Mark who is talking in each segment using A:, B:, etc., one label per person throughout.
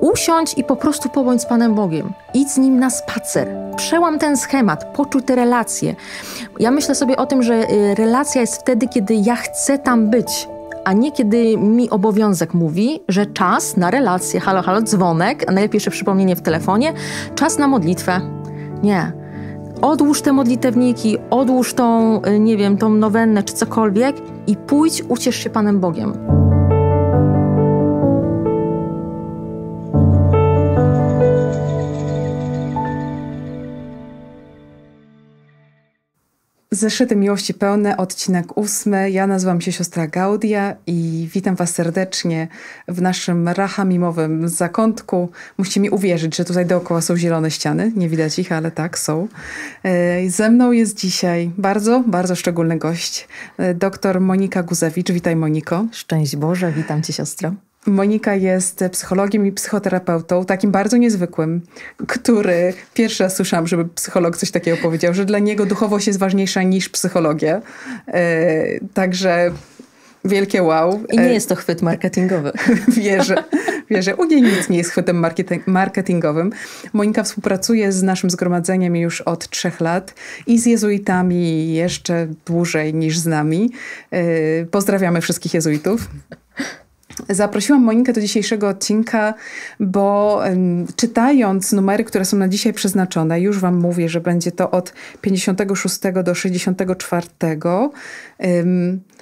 A: Usiądź i po prostu pobądź z Panem Bogiem. Idź z Nim na spacer. Przełam ten schemat, poczuj te relacje. Ja myślę sobie o tym, że y, relacja jest wtedy, kiedy ja chcę tam być, a nie kiedy mi obowiązek mówi, że czas na relację, halo, halo, dzwonek, a najlepiej jeszcze przypomnienie w telefonie, czas na modlitwę. Nie. Odłóż te modlitewniki, odłóż tą, y, nie wiem, tą nowennę czy cokolwiek i pójdź, uciesz się Panem Bogiem.
B: Zeszyty Miłości Pełne, odcinek ósmy. Ja nazywam się siostra Gaudia i witam Was serdecznie w naszym rachamimowym zakątku. Musicie mi uwierzyć, że tutaj dookoła są zielone ściany. Nie widać ich, ale tak są. E, ze mną jest dzisiaj bardzo, bardzo szczególny gość, e, doktor Monika Guzewicz. Witaj Moniko. Szczęść Boże, witam Cię siostro. Monika jest psychologiem i psychoterapeutą, takim bardzo niezwykłym, który pierwszy raz słyszałam, żeby psycholog coś takiego powiedział, że dla niego duchowość jest ważniejsza niż psychologia. E, także wielkie wow. I nie e, jest to chwyt marketingowy. Wierzę. Wierzę. U niej nic nie jest chwytem marketingowym. Monika współpracuje z naszym zgromadzeniem już od trzech lat i z jezuitami jeszcze dłużej niż z nami. E, pozdrawiamy wszystkich jezuitów. Zaprosiłam Monikę do dzisiejszego odcinka, bo czytając numery, które są na dzisiaj przeznaczone, już Wam mówię, że będzie to od 56 do 64,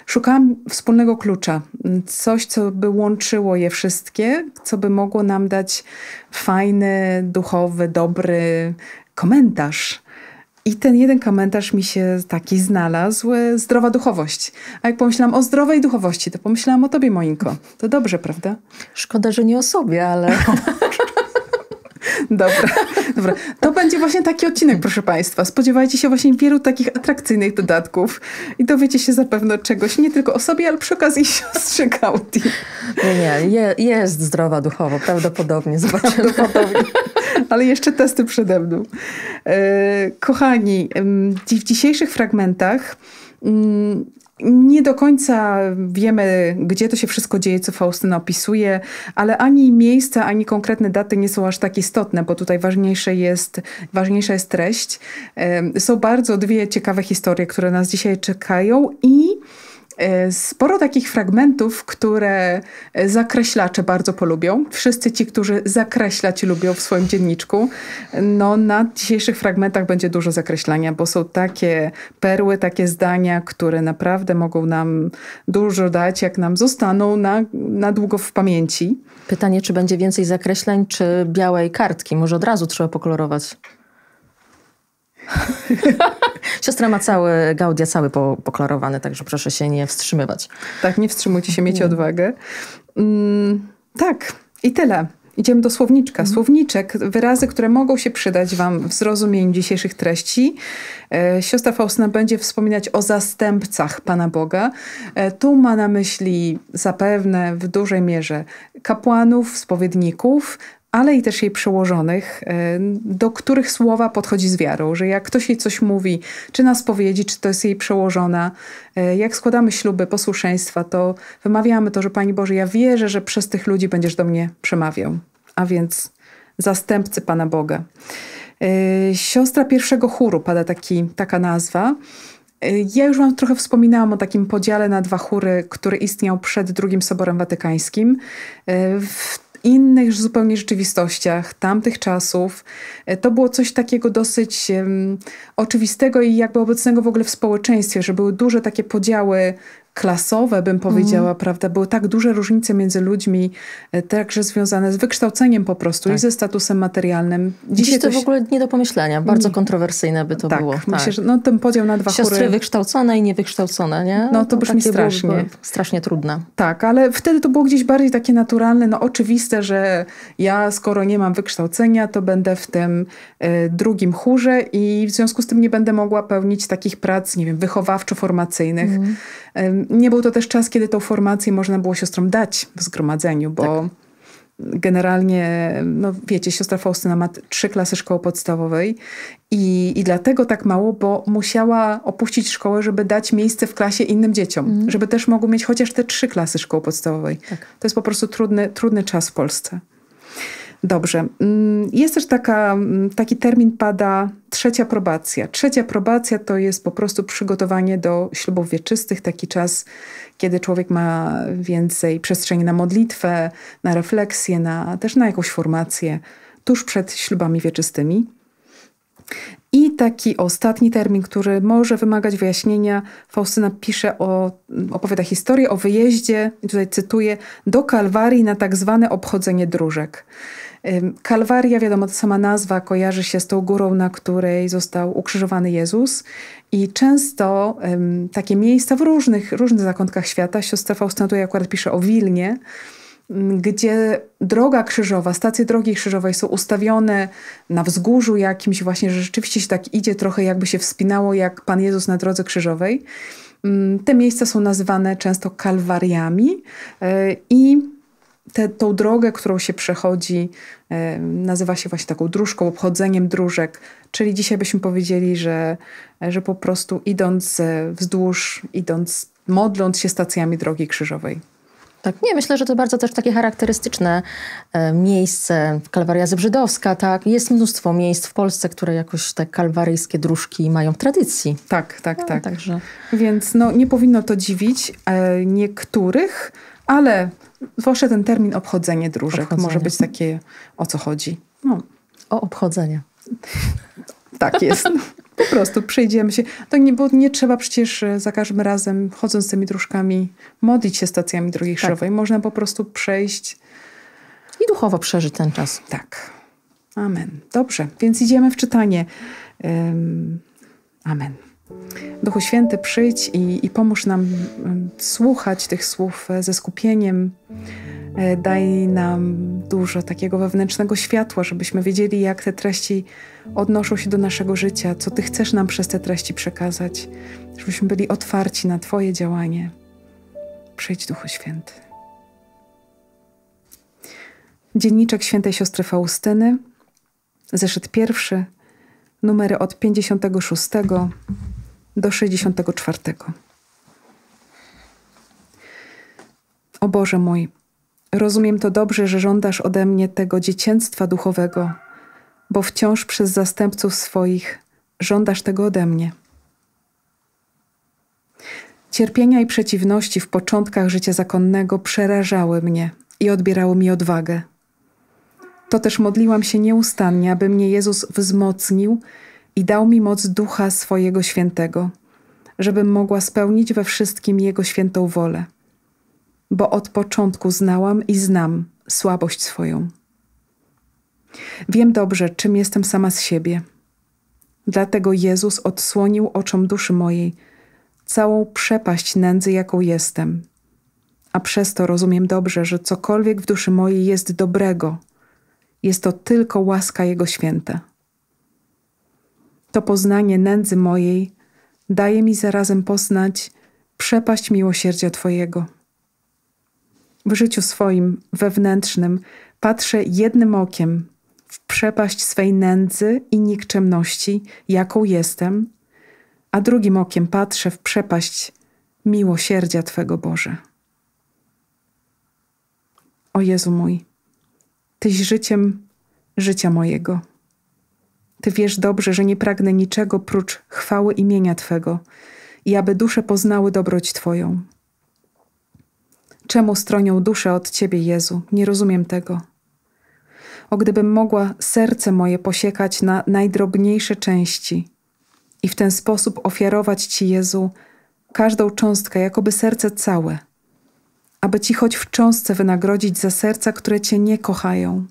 B: szukałam wspólnego klucza. Coś, co by łączyło je wszystkie, co by mogło nam dać fajny, duchowy, dobry komentarz i ten jeden komentarz mi się taki znalazł, e, zdrowa duchowość. A jak pomyślałam o zdrowej duchowości, to pomyślałam o tobie, Moinko. To dobrze, prawda? Szkoda, że nie o sobie, ale... Dobra, dobra. To będzie właśnie taki odcinek, proszę Państwa. Spodziewajcie się właśnie wielu takich atrakcyjnych dodatków i dowiecie się zapewne czegoś nie tylko o sobie, ale przy okazji siostrze Gaudi.
A: Nie, nie, jest zdrowa duchowo, prawdopodobnie. Zobaczymy. Prawdopodobnie ale jeszcze testy przede mną. E,
B: kochani, w dzisiejszych fragmentach mm, nie do końca wiemy, gdzie to się wszystko dzieje, co Faustyna opisuje, ale ani miejsca, ani konkretne daty nie są aż tak istotne, bo tutaj ważniejsze jest, ważniejsza jest treść. E, są bardzo dwie ciekawe historie, które nas dzisiaj czekają i E, sporo takich fragmentów, które e, zakreślacze bardzo polubią. Wszyscy ci, którzy zakreślać lubią w swoim dzienniczku, no na dzisiejszych fragmentach będzie dużo zakreślania, bo są takie perły, takie zdania, które naprawdę mogą nam
A: dużo dać, jak nam zostaną na, na długo w pamięci. Pytanie, czy będzie więcej zakreśleń, czy białej kartki? Może od razu trzeba pokolorować? Siostra ma cały, Gaudia cały po, pokolorowany, także proszę się nie wstrzymywać. Tak, nie wstrzymujcie się, mieć odwagę. Mm, tak, i tyle.
B: Idziemy do słowniczka. Mhm. Słowniczek, wyrazy, które mogą się przydać Wam w zrozumieniu dzisiejszych treści. E, siostra Faustyna będzie wspominać o zastępcach Pana Boga. E, tu ma na myśli zapewne w dużej mierze kapłanów, spowiedników, ale i też jej przełożonych, e, do których słowa podchodzi z wiarą, że jak ktoś jej coś mówi, czy nas powiedzi, czy to jest jej przełożona, e, jak składamy śluby posłuszeństwa, to wymawiamy to, że Pani Boże, ja wierzę, że przez tych ludzi będziesz do mnie przemawiał, a więc zastępcy Pana Boga. E, siostra pierwszego chóru pada taki, taka nazwa. Ja już Wam trochę wspominałam o takim podziale na dwa chóry, który istniał przed II Soborem Watykańskim. W innych zupełnie rzeczywistościach tamtych czasów. E, to było coś takiego dosyć um, oczywistego i jakby obecnego w ogóle w społeczeństwie, że były duże takie podziały klasowe, bym powiedziała, mm. prawda? Były tak duże różnice między ludźmi, e, także związane z wykształceniem po prostu tak. i ze statusem materialnym. Dzisiaj Dziś to w ogóle
A: nie do pomyślenia, bardzo nie. Mm.
B: kontrowersyjne by to tak, było. Myślę, tak. że no,
A: ten podział na dwa Siostry chóry... wykształcone i niewykształcone, nie? No to no, brzmi strasznie. Było, strasznie trudne.
B: Tak, ale wtedy to było gdzieś bardziej takie naturalne, no oczywiste, że ja skoro nie mam wykształcenia, to będę w tym y, drugim chórze i w związku z tym nie będę mogła pełnić takich prac, nie wiem, wychowawczo-formacyjnych. Mm nie był to też czas, kiedy tą formację można było siostrom dać w zgromadzeniu, bo tak. generalnie, no wiecie, siostra Faustyna ma trzy klasy szkoły podstawowej i, i dlatego tak mało, bo musiała opuścić szkołę, żeby dać miejsce w klasie innym dzieciom, mm. żeby też mogły mieć chociaż te trzy klasy szkoły podstawowej. Tak. To jest po prostu trudny, trudny czas w Polsce. Dobrze. Mm, jest też taka, mm, taki termin pada trzecia probacja. Trzecia probacja to jest po prostu przygotowanie do ślubów wieczystych, taki czas, kiedy człowiek ma więcej przestrzeni na modlitwę, na refleksję, na, też na jakąś formację tuż przed ślubami wieczystymi. I taki ostatni termin, który może wymagać wyjaśnienia, Faustyna pisze o, opowiada historię o wyjeździe, tutaj cytuję, do Kalwarii na tak zwane obchodzenie dróżek. Kalwaria, wiadomo, to sama nazwa kojarzy się z tą górą, na której został ukrzyżowany Jezus. I często um, takie miejsca w różnych, różnych zakątkach świata, siostra Faustyna tutaj akurat pisze o Wilnie, gdzie droga krzyżowa, stacje drogi krzyżowej są ustawione na wzgórzu jakimś właśnie, że rzeczywiście się tak idzie trochę jakby się wspinało jak Pan Jezus na drodze krzyżowej. Te miejsca są nazywane często kalwariami e, i te, tą drogę, którą się przechodzi, e, nazywa się właśnie taką dróżką, obchodzeniem dróżek. Czyli dzisiaj byśmy powiedzieli, że, że po prostu idąc e, wzdłuż, idąc, modląc się stacjami
A: drogi krzyżowej. Tak, nie, myślę, że to bardzo też takie charakterystyczne e, miejsce. Kalwaria Zebrzydowska, tak. Jest mnóstwo miejsc w Polsce, które jakoś te kalwaryjskie dróżki mają w tradycji. Tak, tak, no, tak. Także.
B: Więc no, nie powinno to dziwić e, niektórych, ale zwłaszcza ten termin obchodzenie dróżek obchodzenie. może być takie, o co chodzi. No. O obchodzenie. tak jest. Po prostu przejdziemy się. To tak, nie, bo nie trzeba przecież e, za każdym razem, chodząc tymi dróżkami, modlić się stacjami drugiej krzyżowej. Tak. Można po prostu przejść. I duchowo przeżyć
A: ten czas. Tak.
B: Amen. Dobrze, więc idziemy w czytanie. Um, amen. Duchu Święty, przyjdź i, i pomóż nam mm, słuchać tych słów e, ze skupieniem. E, daj nam dużo takiego wewnętrznego światła, żebyśmy wiedzieli, jak te treści odnoszą się do naszego życia, co Ty chcesz nam przez te treści przekazać, żebyśmy byli otwarci na Twoje działanie. Przyjdź, Duchu Święty. Dzienniczek Świętej Siostry Faustyny, zeszyt pierwszy, numery od 56 do 64. O Boże mój, rozumiem to dobrze, że żądasz ode mnie tego dziecięctwa duchowego, bo wciąż przez zastępców swoich żądasz tego ode mnie. Cierpienia i przeciwności w początkach życia zakonnego przerażały mnie i odbierały mi odwagę. To też modliłam się nieustannie, aby mnie Jezus wzmocnił i dał mi moc ducha swojego świętego, żebym mogła spełnić we wszystkim Jego świętą wolę, bo od początku znałam i znam słabość swoją. Wiem dobrze, czym jestem sama z siebie. Dlatego Jezus odsłonił oczom duszy mojej całą przepaść nędzy, jaką jestem. A przez to rozumiem dobrze, że cokolwiek w duszy mojej jest dobrego, jest to tylko łaska Jego święta. To poznanie nędzy mojej daje mi zarazem poznać przepaść miłosierdzia Twojego. W życiu swoim, wewnętrznym, patrzę jednym okiem w przepaść swej nędzy i nikczemności, jaką jestem, a drugim okiem patrzę w przepaść miłosierdzia Twego Boże. O Jezu mój, Tyś życiem życia mojego. Ty wiesz dobrze, że nie pragnę niczego prócz chwały imienia Twego i aby dusze poznały dobroć Twoją. Czemu stronią dusze od Ciebie, Jezu? Nie rozumiem tego. O gdybym mogła serce moje posiekać na najdrobniejsze części i w ten sposób ofiarować Ci, Jezu, każdą cząstkę, jakoby serce całe, aby Ci choć w cząstce wynagrodzić za serca, które Cię nie kochają.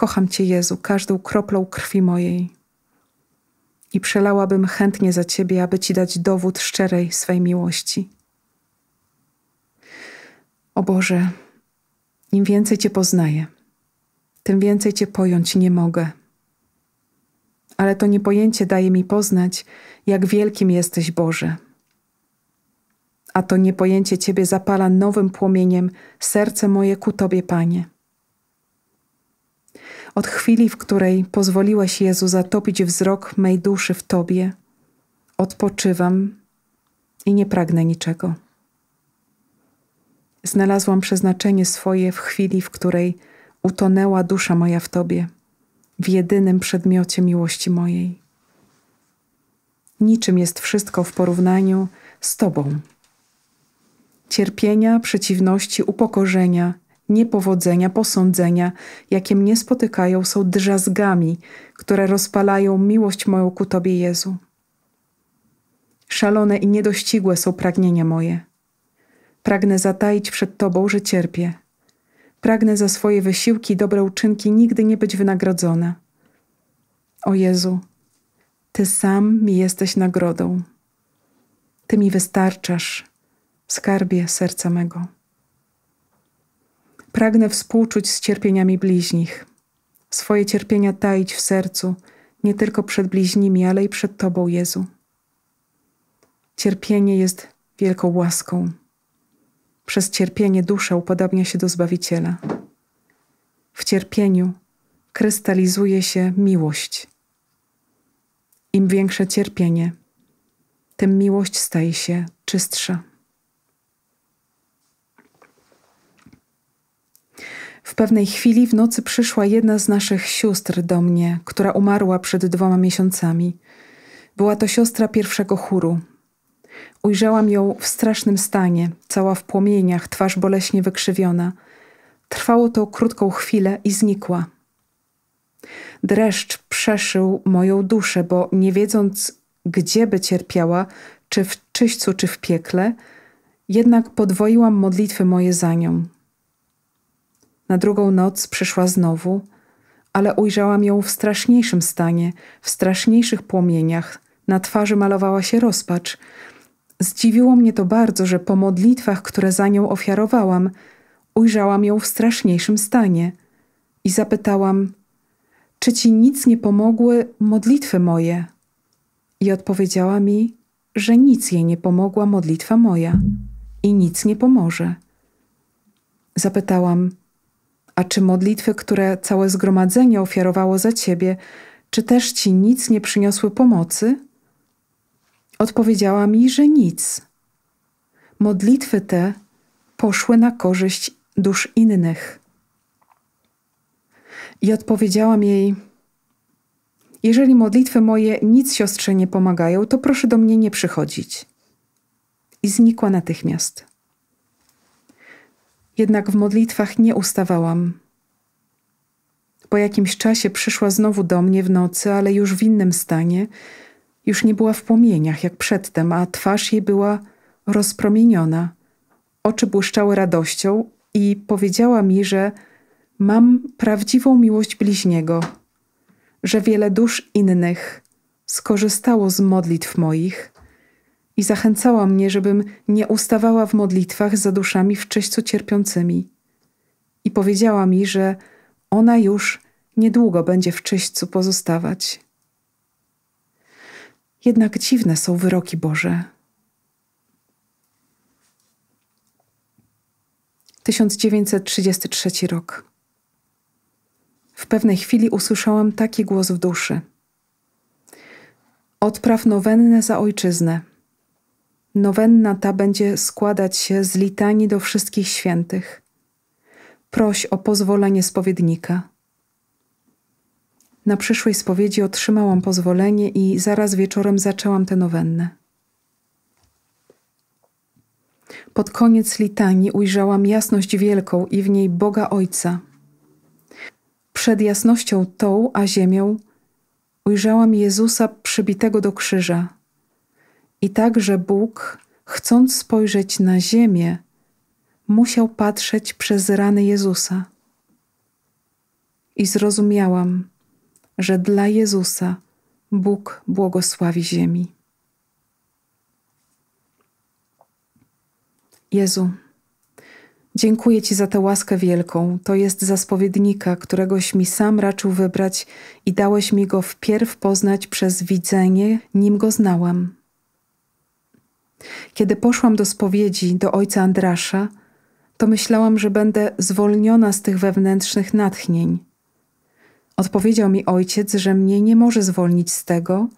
B: Kocham Cię, Jezu, każdą kroplą krwi mojej. I przelałabym chętnie za Ciebie, aby Ci dać dowód szczerej swej miłości. O Boże, im więcej Cię poznaję, tym więcej Cię pojąć nie mogę. Ale to niepojęcie daje mi poznać, jak wielkim jesteś Boże. A to niepojęcie Ciebie zapala nowym płomieniem serce moje ku Tobie, Panie. Od chwili, w której pozwoliłeś Jezu zatopić wzrok mej duszy w Tobie, odpoczywam i nie pragnę niczego. Znalazłam przeznaczenie swoje w chwili, w której utonęła dusza moja w Tobie, w jedynym przedmiocie miłości mojej. Niczym jest wszystko w porównaniu z Tobą. Cierpienia, przeciwności, upokorzenia niepowodzenia, posądzenia, jakie mnie spotykają, są drzazgami, które rozpalają miłość moją ku Tobie, Jezu. Szalone i niedościgłe są pragnienia moje. Pragnę zataić przed Tobą, że cierpię. Pragnę za swoje wysiłki i dobre uczynki nigdy nie być wynagrodzona. O Jezu, Ty sam mi jesteś nagrodą. Ty mi wystarczasz, skarbie serca mego. Pragnę współczuć z cierpieniami bliźnich. Swoje cierpienia taić w sercu, nie tylko przed bliźnimi, ale i przed Tobą, Jezu. Cierpienie jest wielką łaską. Przez cierpienie dusza upodabnia się do Zbawiciela. W cierpieniu krystalizuje się miłość. Im większe cierpienie, tym miłość staje się czystsza. W pewnej chwili w nocy przyszła jedna z naszych sióstr do mnie, która umarła przed dwoma miesiącami. Była to siostra pierwszego chóru. Ujrzałam ją w strasznym stanie, cała w płomieniach, twarz boleśnie wykrzywiona. Trwało to krótką chwilę i znikła. Dreszcz przeszył moją duszę, bo nie wiedząc, gdzie by cierpiała, czy w czyśćcu, czy w piekle, jednak podwoiłam modlitwy moje za nią. Na drugą noc przyszła znowu, ale ujrzałam ją w straszniejszym stanie, w straszniejszych płomieniach. Na twarzy malowała się rozpacz. Zdziwiło mnie to bardzo, że po modlitwach, które za nią ofiarowałam, ujrzałam ją w straszniejszym stanie. I zapytałam: Czy ci nic nie pomogły modlitwy moje? I odpowiedziała mi, że nic jej nie pomogła modlitwa moja i nic nie pomoże. Zapytałam: a czy modlitwy, które całe zgromadzenie ofiarowało za ciebie, czy też ci nic nie przyniosły pomocy? Odpowiedziała mi, że nic. Modlitwy te poszły na korzyść dusz innych. I odpowiedziałam jej: Jeżeli modlitwy moje nic siostrze nie pomagają, to proszę do mnie nie przychodzić. I znikła natychmiast. Jednak w modlitwach nie ustawałam. Po jakimś czasie przyszła znowu do mnie w nocy, ale już w innym stanie. Już nie była w płomieniach jak przedtem, a twarz jej była rozpromieniona. Oczy błyszczały radością i powiedziała mi, że mam prawdziwą miłość bliźniego, że wiele dusz innych skorzystało z modlitw moich i zachęcała mnie, żebym nie ustawała w modlitwach za duszami w czyśćcu cierpiącymi. I powiedziała mi, że ona już niedługo będzie w czyśćcu pozostawać. Jednak dziwne są wyroki Boże. 1933 rok. W pewnej chwili usłyszałam taki głos w duszy. Odpraw nowennę za ojczyznę. Nowenna ta będzie składać się z litanii do wszystkich świętych. Proś o pozwolenie spowiednika. Na przyszłej spowiedzi otrzymałam pozwolenie i zaraz wieczorem zaczęłam tę nowennę. Pod koniec litanii ujrzałam jasność wielką i w niej Boga Ojca. Przed jasnością tą, a ziemią, ujrzałam Jezusa przybitego do krzyża i także Bóg, chcąc spojrzeć na ziemię, musiał patrzeć przez rany Jezusa. I zrozumiałam, że dla Jezusa Bóg błogosławi ziemi. Jezu, dziękuję Ci za tę łaskę wielką. To jest za spowiednika, któregoś mi sam raczył wybrać i dałeś mi go wpierw poznać przez widzenie, nim go znałam. Kiedy poszłam do spowiedzi do ojca Andrasza, to myślałam, że będę zwolniona z tych wewnętrznych natchnień. Odpowiedział mi ojciec, że mnie nie może zwolnić z tego,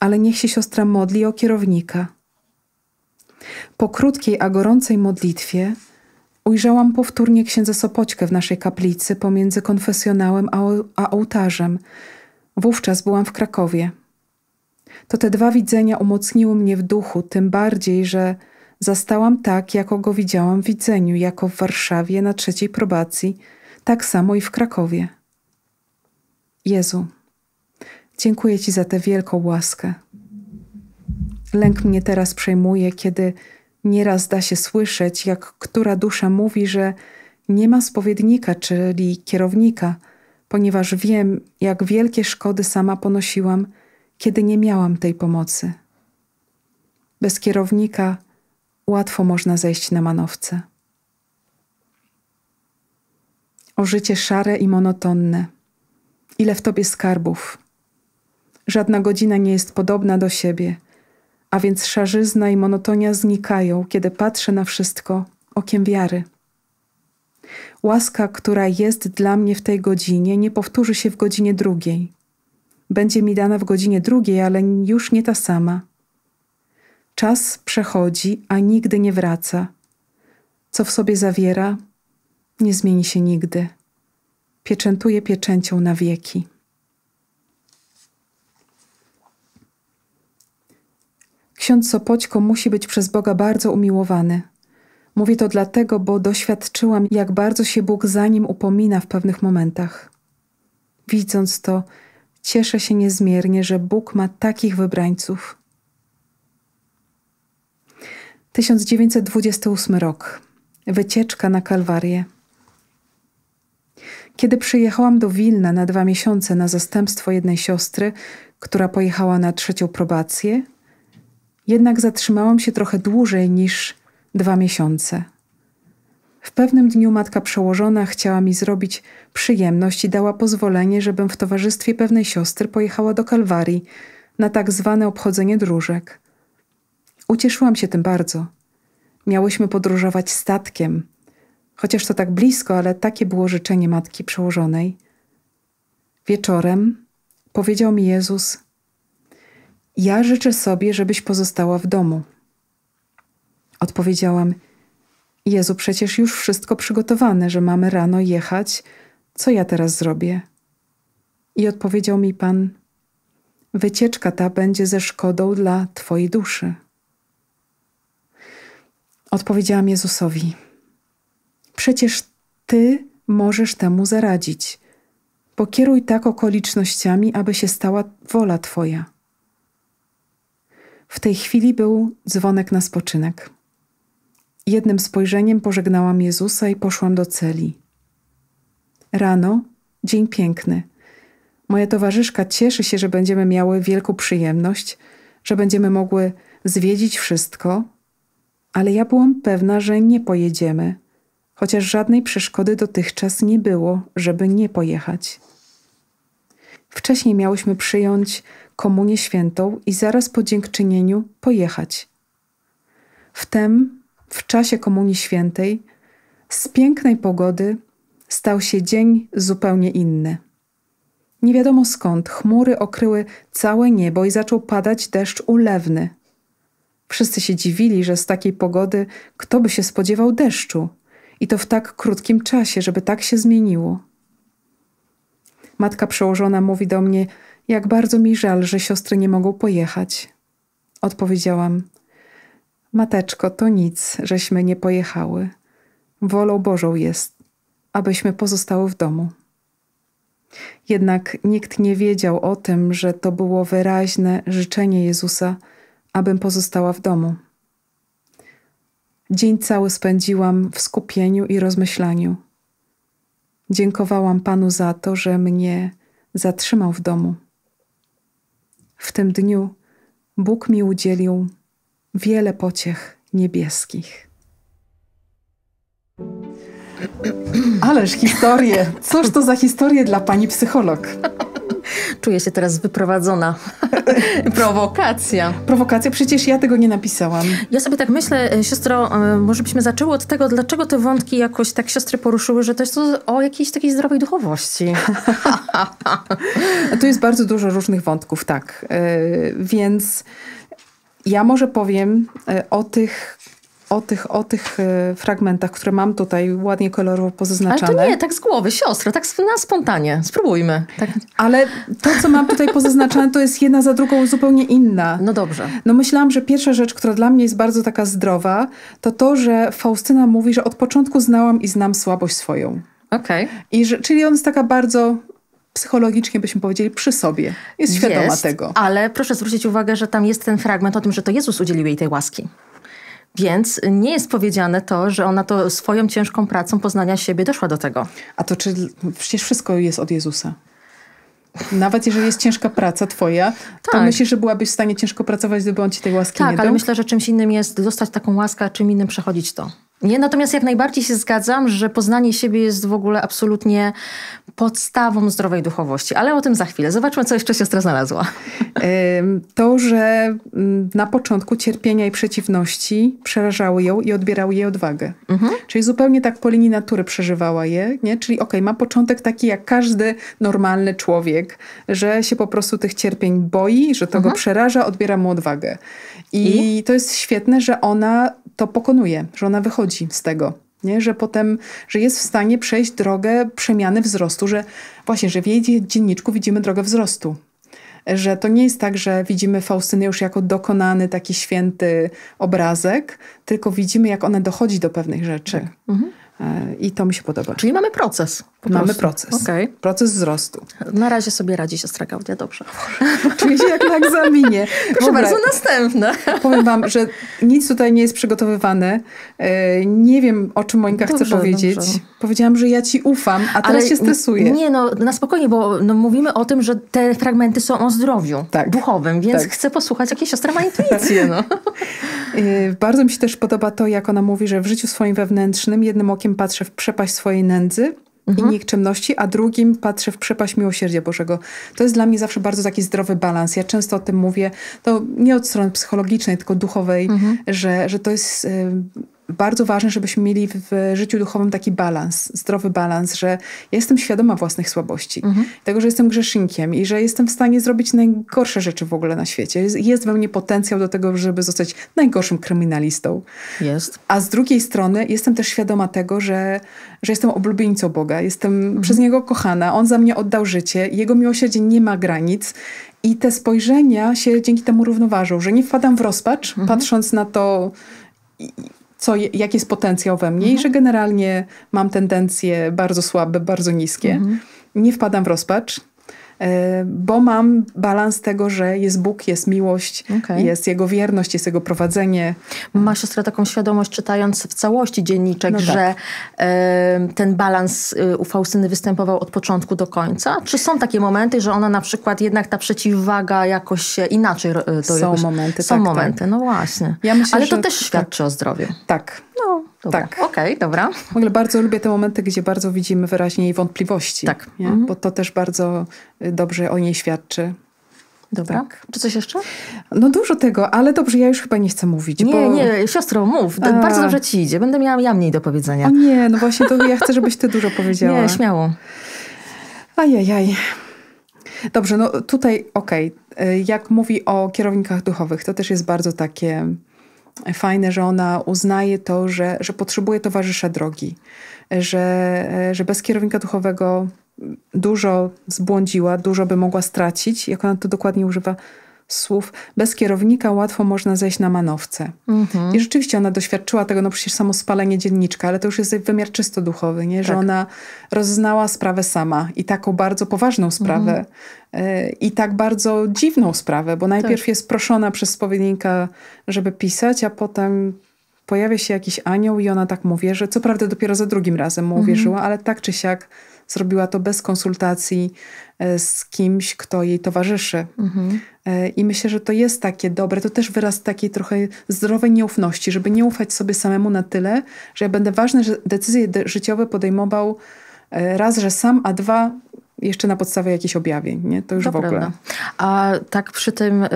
B: ale niech się siostra modli o kierownika. Po krótkiej, a gorącej modlitwie ujrzałam powtórnie księdza Sopoćkę w naszej kaplicy pomiędzy konfesjonałem a, a ołtarzem. Wówczas byłam w Krakowie to te dwa widzenia umocniły mnie w duchu, tym bardziej, że zastałam tak, jako go widziałam w widzeniu, jako w Warszawie na trzeciej probacji, tak samo i w Krakowie. Jezu, dziękuję Ci za tę wielką łaskę. Lęk mnie teraz przejmuje, kiedy nieraz da się słyszeć, jak która dusza mówi, że nie ma spowiednika, czyli kierownika, ponieważ wiem, jak wielkie szkody sama ponosiłam – kiedy nie miałam tej pomocy. Bez kierownika łatwo można zejść na manowce. O życie szare i monotonne. Ile w tobie skarbów. Żadna godzina nie jest podobna do siebie, a więc szarzyzna i monotonia znikają, kiedy patrzę na wszystko okiem wiary. Łaska, która jest dla mnie w tej godzinie, nie powtórzy się w godzinie drugiej będzie mi dana w godzinie drugiej, ale już nie ta sama. Czas przechodzi, a nigdy nie wraca. Co w sobie zawiera, nie zmieni się nigdy. Pieczętuje pieczęcią na wieki. Ksiądz Sopoćko musi być przez Boga bardzo umiłowany. Mówię to dlatego, bo doświadczyłam, jak bardzo się Bóg za nim upomina w pewnych momentach. Widząc to, Cieszę się niezmiernie, że Bóg ma takich wybrańców. 1928 rok. Wycieczka na Kalwarię. Kiedy przyjechałam do Wilna na dwa miesiące na zastępstwo jednej siostry, która pojechała na trzecią probację, jednak zatrzymałam się trochę dłużej niż dwa miesiące. W pewnym dniu matka przełożona chciała mi zrobić przyjemność i dała pozwolenie, żebym w towarzystwie pewnej siostry pojechała do Kalwarii na tak zwane obchodzenie dróżek. Ucieszyłam się tym bardzo. Miałyśmy podróżować statkiem, chociaż to tak blisko, ale takie było życzenie matki przełożonej. Wieczorem powiedział mi Jezus: Ja życzę sobie, żebyś pozostała w domu. Odpowiedziałam: Jezu, przecież już wszystko przygotowane, że mamy rano jechać. Co ja teraz zrobię? I odpowiedział mi Pan: Wycieczka ta będzie ze szkodą dla Twojej duszy. Odpowiedziałam Jezusowi: Przecież Ty możesz temu zaradzić. Pokieruj tak okolicznościami, aby się stała wola Twoja. W tej chwili był dzwonek na spoczynek. Jednym spojrzeniem pożegnałam Jezusa i poszłam do celi. Rano, dzień piękny. Moja towarzyszka cieszy się, że będziemy miały wielką przyjemność, że będziemy mogły zwiedzić wszystko, ale ja byłam pewna, że nie pojedziemy, chociaż żadnej przeszkody dotychczas nie było, żeby nie pojechać. Wcześniej miałyśmy przyjąć komunię świętą i zaraz po dziękczynieniu pojechać. Wtem w czasie Komunii Świętej, z pięknej pogody stał się dzień zupełnie inny. Nie wiadomo skąd chmury okryły całe niebo i zaczął padać deszcz ulewny. Wszyscy się dziwili, że z takiej pogody kto by się spodziewał deszczu i to w tak krótkim czasie, żeby tak się zmieniło. Matka przełożona mówi do mnie, jak bardzo mi żal, że siostry nie mogą pojechać. Odpowiedziałam: Mateczko, to nic, żeśmy nie pojechały. Wolą Bożą jest, abyśmy pozostały w domu. Jednak nikt nie wiedział o tym, że to było wyraźne życzenie Jezusa, abym pozostała w domu. Dzień cały spędziłam w skupieniu i rozmyślaniu. Dziękowałam Panu za to, że mnie zatrzymał w domu. W tym dniu Bóg mi udzielił wiele pociech niebieskich.
A: Ależ historie! Cóż to za historie dla pani psycholog? Czuję się teraz wyprowadzona. Prowokacja. Prowokacja? Przecież ja tego nie napisałam. Ja sobie tak myślę, e, siostro, e, może byśmy zaczęły od tego, dlaczego te wątki jakoś tak siostry poruszyły, że to jest to o jakiejś takiej zdrowej duchowości.
B: tu jest bardzo dużo różnych wątków, tak. E, więc ja może powiem e, o tych, o tych, o tych e, fragmentach, które mam tutaj ładnie kolorowo pozaznaczone. Ale to nie,
A: tak z głowy, siostro, tak
B: na spontanie. Spróbujmy. Tak. Ale to, co mam tutaj pozaznaczone, to jest jedna za drugą zupełnie inna. No dobrze. No myślałam, że pierwsza rzecz, która dla mnie jest bardzo taka zdrowa, to to, że Faustyna mówi, że od początku znałam i znam słabość swoją. Okej. Okay. I że, czyli on jest taka bardzo psychologicznie byśmy powiedzieli przy sobie. Jest świadoma jest, tego.
A: Ale proszę zwrócić uwagę, że tam jest ten fragment o tym, że to Jezus udzielił jej tej łaski. Więc nie jest powiedziane to, że ona to swoją ciężką pracą poznania siebie doszła do tego. A to czy przecież wszystko jest od Jezusa? Nawet jeżeli jest ciężka praca twoja, tak. to myślisz, że byłabyś w stanie ciężko pracować, gdyby on ci tej łaski tak, nie dał? Tak, ale myślę, że czymś innym jest dostać taką łaskę, a czym innym przechodzić to. Nie, natomiast jak najbardziej się zgadzam, że poznanie siebie jest w ogóle absolutnie podstawą zdrowej duchowości, ale o tym za chwilę. Zobaczmy, co jeszcze siostra znalazła.
B: To, że mm, na początku cierpienia i przeciwności przerażały ją i odbierały jej odwagę. Mhm. Czyli zupełnie tak po linii natury przeżywała je, nie? Czyli okej, okay, ma początek taki jak każdy normalny człowiek, że się po prostu tych cierpień boi, że to mhm. go przeraża, odbiera mu odwagę. I, I to jest świetne, że ona to pokonuje, że ona wychodzi z tego. Nie? Że potem, że jest w stanie przejść drogę przemiany wzrostu, że właśnie, że w jej dzienniczku widzimy drogę wzrostu, że to nie jest tak, że widzimy Faustynę już jako dokonany taki święty obrazek, tylko widzimy, jak ona dochodzi do pewnych rzeczy. Tak. Mhm. E, I to mi się podoba. Czyli mamy proces. Po Mamy prostu. proces. Okay. Proces wzrostu. Na razie sobie radzi siostra Gaudia, dobrze. Czuję się jak na egzaminie. Proszę bardzo, następne. powiem wam, że nic tutaj nie jest przygotowywane.
A: E, nie wiem, o czym Monika dobrze, chce powiedzieć. Dobrze. Powiedziałam, że ja ci ufam, a teraz Ale się stresuję. Nie, no na spokojnie, bo no, mówimy o tym, że te fragmenty są o zdrowiu tak. duchowym, więc tak. chcę posłuchać, jakie siostra ma intuicję. No. E, bardzo mi się też podoba to, jak ona mówi,
B: że w życiu swoim wewnętrznym jednym okiem patrzę w przepaść swojej nędzy, mhm. i nikczemności, a drugim patrzę w przepaść miłosierdzia Bożego. To jest dla mnie zawsze bardzo taki zdrowy balans. Ja często o tym mówię, to nie od strony psychologicznej, tylko duchowej, mhm. że, że to jest... Y bardzo ważne, żebyśmy mieli w życiu duchowym taki balans, zdrowy balans, że jestem świadoma własnych słabości, mhm. tego, że jestem grzesznikiem i że jestem w stanie zrobić najgorsze rzeczy w ogóle na świecie. Jest, jest we mnie potencjał do tego, żeby zostać najgorszym kryminalistą. Jest. A z drugiej strony jestem też świadoma tego, że, że jestem oblubieńcą Boga, jestem mhm. przez Niego kochana, On za mnie oddał życie, Jego miłosierdzie nie ma granic i te spojrzenia się dzięki temu równoważą, że nie wpadam w rozpacz, mhm. patrząc na to co, jaki jest potencjał we mnie mhm. i że generalnie mam tendencje bardzo słabe, bardzo niskie. Mhm. Nie wpadam w rozpacz, E, bo mam balans tego, że jest Bóg, jest
A: miłość, okay. jest Jego wierność, jest Jego prowadzenie. Ma siostra taką świadomość, czytając w całości dzienniczek, no tak. że ten balans y, u Faustyny występował od początku do końca? Czy są takie momenty, że ona na przykład jednak ta przeciwwaga jakoś się inaczej do y, Są jakoś, momenty, Są tak, momenty, tak. no właśnie. Ja myślę, Ale to też tak. świadczy o zdrowiu. Tak,
B: no Dobra. Tak. Okej, okay, dobra. W ogóle bardzo lubię te momenty, gdzie bardzo widzimy wyraźnie jej wątpliwości. Tak. Mhm. Bo to też bardzo y, dobrze o niej świadczy. Dobra. Tak. Czy coś jeszcze? No dużo tego, ale dobrze, ja już chyba nie chcę mówić. Nie, bo... nie,
A: siostro, mów. A... Bardzo dobrze
B: ci idzie. Będę miała ja mniej do powiedzenia. O nie, no właśnie, to ja chcę, żebyś ty dużo powiedziała. Nie, śmiało. Ajajaj. Dobrze, no tutaj okej. Okay. Jak mówi o kierownikach duchowych, to też jest bardzo takie fajne, że ona uznaje to, że, że potrzebuje towarzysza drogi, że, że bez kierownika duchowego dużo zbłądziła, dużo by mogła stracić. Jak ona to dokładnie używa, słów. Bez kierownika łatwo można zejść na manowce. Mhm. I rzeczywiście ona doświadczyła tego, no przecież samo spalenie dzienniczka, ale to już jest wymiar czysto duchowy, nie? że tak. ona rozznała sprawę sama i taką bardzo poważną sprawę mhm. E, i tak bardzo dziwną sprawę, bo najpierw tak. jest proszona przez spowiednika, żeby pisać, a potem pojawia się jakiś anioł i ona tak mówi, że co prawda dopiero za drugim razem mu mhm. uwierzyła, mhm. ale tak czy siak Zrobiła to bez konsultacji e, z kimś, kto jej towarzyszy. Mhm. E, I myślę, że to jest takie dobre. To też wyraz takiej trochę zdrowej nieufności, żeby nie ufać sobie samemu na tyle, że ja będę ważne decyzje życiowe podejmował e, raz, że sam, a dwa,
A: jeszcze na podstawie jakichś objawień, nie? To już w ogóle. A tak przy tym,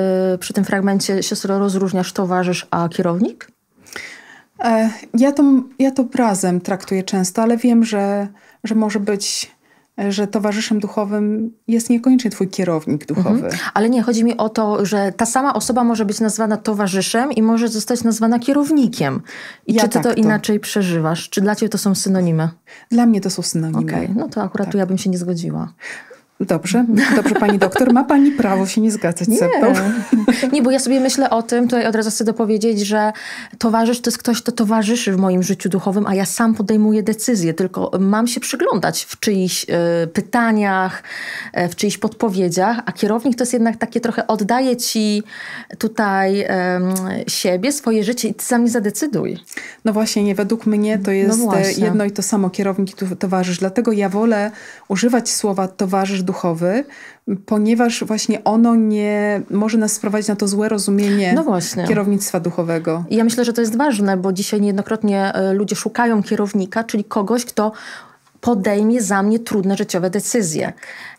A: przy tym fragmencie siostro rozróżniasz towarzysz, a kierownik? E, ja
B: to, ja to razem traktuję często, ale wiem, że że może być e, że towarzyszem duchowym jest niekoniecznie twój kierownik mhm. duchowy. Mhm.
A: Ale nie, chodzi mi o to, że ta sama osoba może być nazwana towarzyszem i może zostać nazwana kierownikiem. I ja czy ty tak to, to inaczej przeżywasz? Czy dla ciebie to są synonimy? Dla mnie to są synonimy. Okej, okay. no to akurat tak. tu ja bym się nie zgodziła. Dobrze, dobrze pani doktor, ma pani prawo się nie zgadzać nie. ze mną. Nie, bo ja sobie myślę o tym, tutaj od razu chcę dopowiedzieć, że towarzysz to jest ktoś, kto towarzyszy w moim życiu duchowym, a ja sam podejmuję decyzje, tylko mam się przyglądać w czyichś y, pytaniach, e, w czyichś podpowiedziach, a kierownik to jest jednak takie trochę oddaje ci tutaj y, siebie, swoje życie i ty sam nie zadecyduj. No właśnie, nie, według mnie to no jest no jedno
B: i to samo kierownik i towarzysz, dlatego ja wolę używać słowa towarzysz duchowy, duchowy, ponieważ właśnie ono nie może nas sprowadzić na to złe rozumienie no właśnie. kierownictwa duchowego.
A: Ja myślę, że to jest ważne, bo dzisiaj niejednokrotnie e, ludzie szukają kierownika, czyli kogoś, kto podejmie za mnie trudne życiowe decyzje.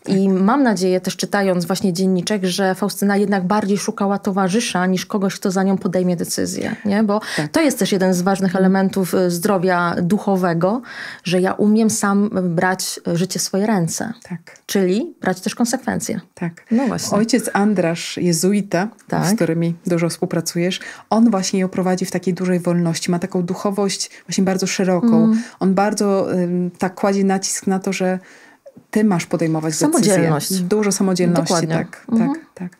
A: I tak. mam nadzieję, też czytając właśnie dzienniczek, że Faustyna jednak bardziej szukała towarzysza niż kogoś, kto za nią podejmie decyzję. Nie? Bo tak. to jest też jeden z ważnych mhm. elementów y, zdrowia duchowego, że ja umiem sam brać życie w swoje ręce. Tak. Czyli brać też konsekwencje. Tak. No właśnie. Ojciec Andrasz, jezuita,
B: tak. z którymi dużo współpracujesz, on właśnie ją prowadzi w takiej dużej wolności. Ma taką duchowość właśnie bardzo szeroką. Mm. On bardzo y, tak kładzie kładzie nacisk na to, że ty masz podejmować samodzielność. decyzje. Dużo samodzielności. Dokładnie. Tak, tak mhm. tak, tak.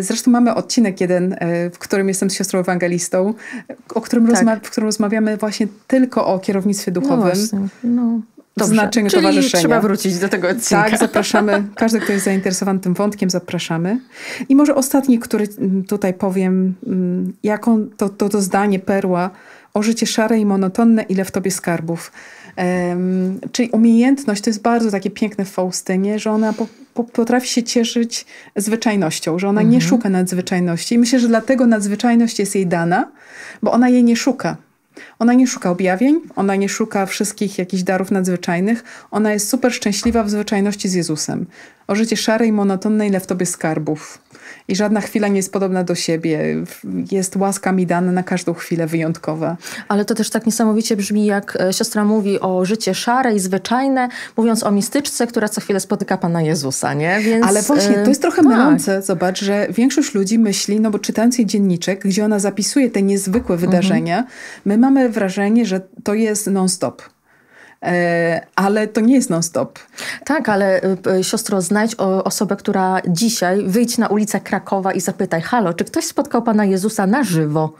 B: Zresztą mamy odcinek jeden, e, w którym jestem z siostrą ewangelistą, o którym tak. rozma- w którym rozmawiamy właśnie tylko o kierownictwie no duchowym. No,
A: no. Dobrze. Czyli towarzyszenia. trzeba wrócić do tego odcinka. Tak,
B: zapraszamy. Każdy, kto jest zainteresowany tym wątkiem, zapraszamy. I może ostatni, który mm, tutaj powiem, mm, jaką to, to, to zdanie perła o życie szare i monotonne, ile w tobie skarbów. Czyli umiejętność to jest bardzo takie piękne w Faustynie, że ona po, po, potrafi się cieszyć zwyczajnością, że ona mhm. nie szuka nadzwyczajności. I myślę, że dlatego nadzwyczajność jest jej dana, bo ona jej nie szuka. Ona nie szuka objawień, ona nie szuka wszystkich jakichś darów nadzwyczajnych. Ona jest super szczęśliwa w zwyczajności z Jezusem. O życie szarej, monotonnej, monotonne, ile w tobie skarbów i żadna chwila nie jest
A: podobna do siebie. Jest łaska mi dana na każdą chwilę wyjątkowa. Ale to też tak niesamowicie brzmi, jak e, siostra mówi o życie szare i zwyczajne, mówiąc o mistyczce, która co chwilę spotyka Pana Jezusa, nie? Więc, Ale właśnie, e, to jest trochę
B: tak. mylące. Zobacz, że większość ludzi myśli, no bo czytając jej dzienniczek, gdzie ona zapisuje te niezwykłe mhm. wydarzenia, mhm. my mamy wrażenie,
A: że to jest non-stop E, ale to nie jest non-stop. Tak, ale y, y, siostro, znajdź osobę, która dzisiaj wyjdź na ulicę Krakowa i zapytaj, halo, czy ktoś spotkał Pana Jezusa na żywo?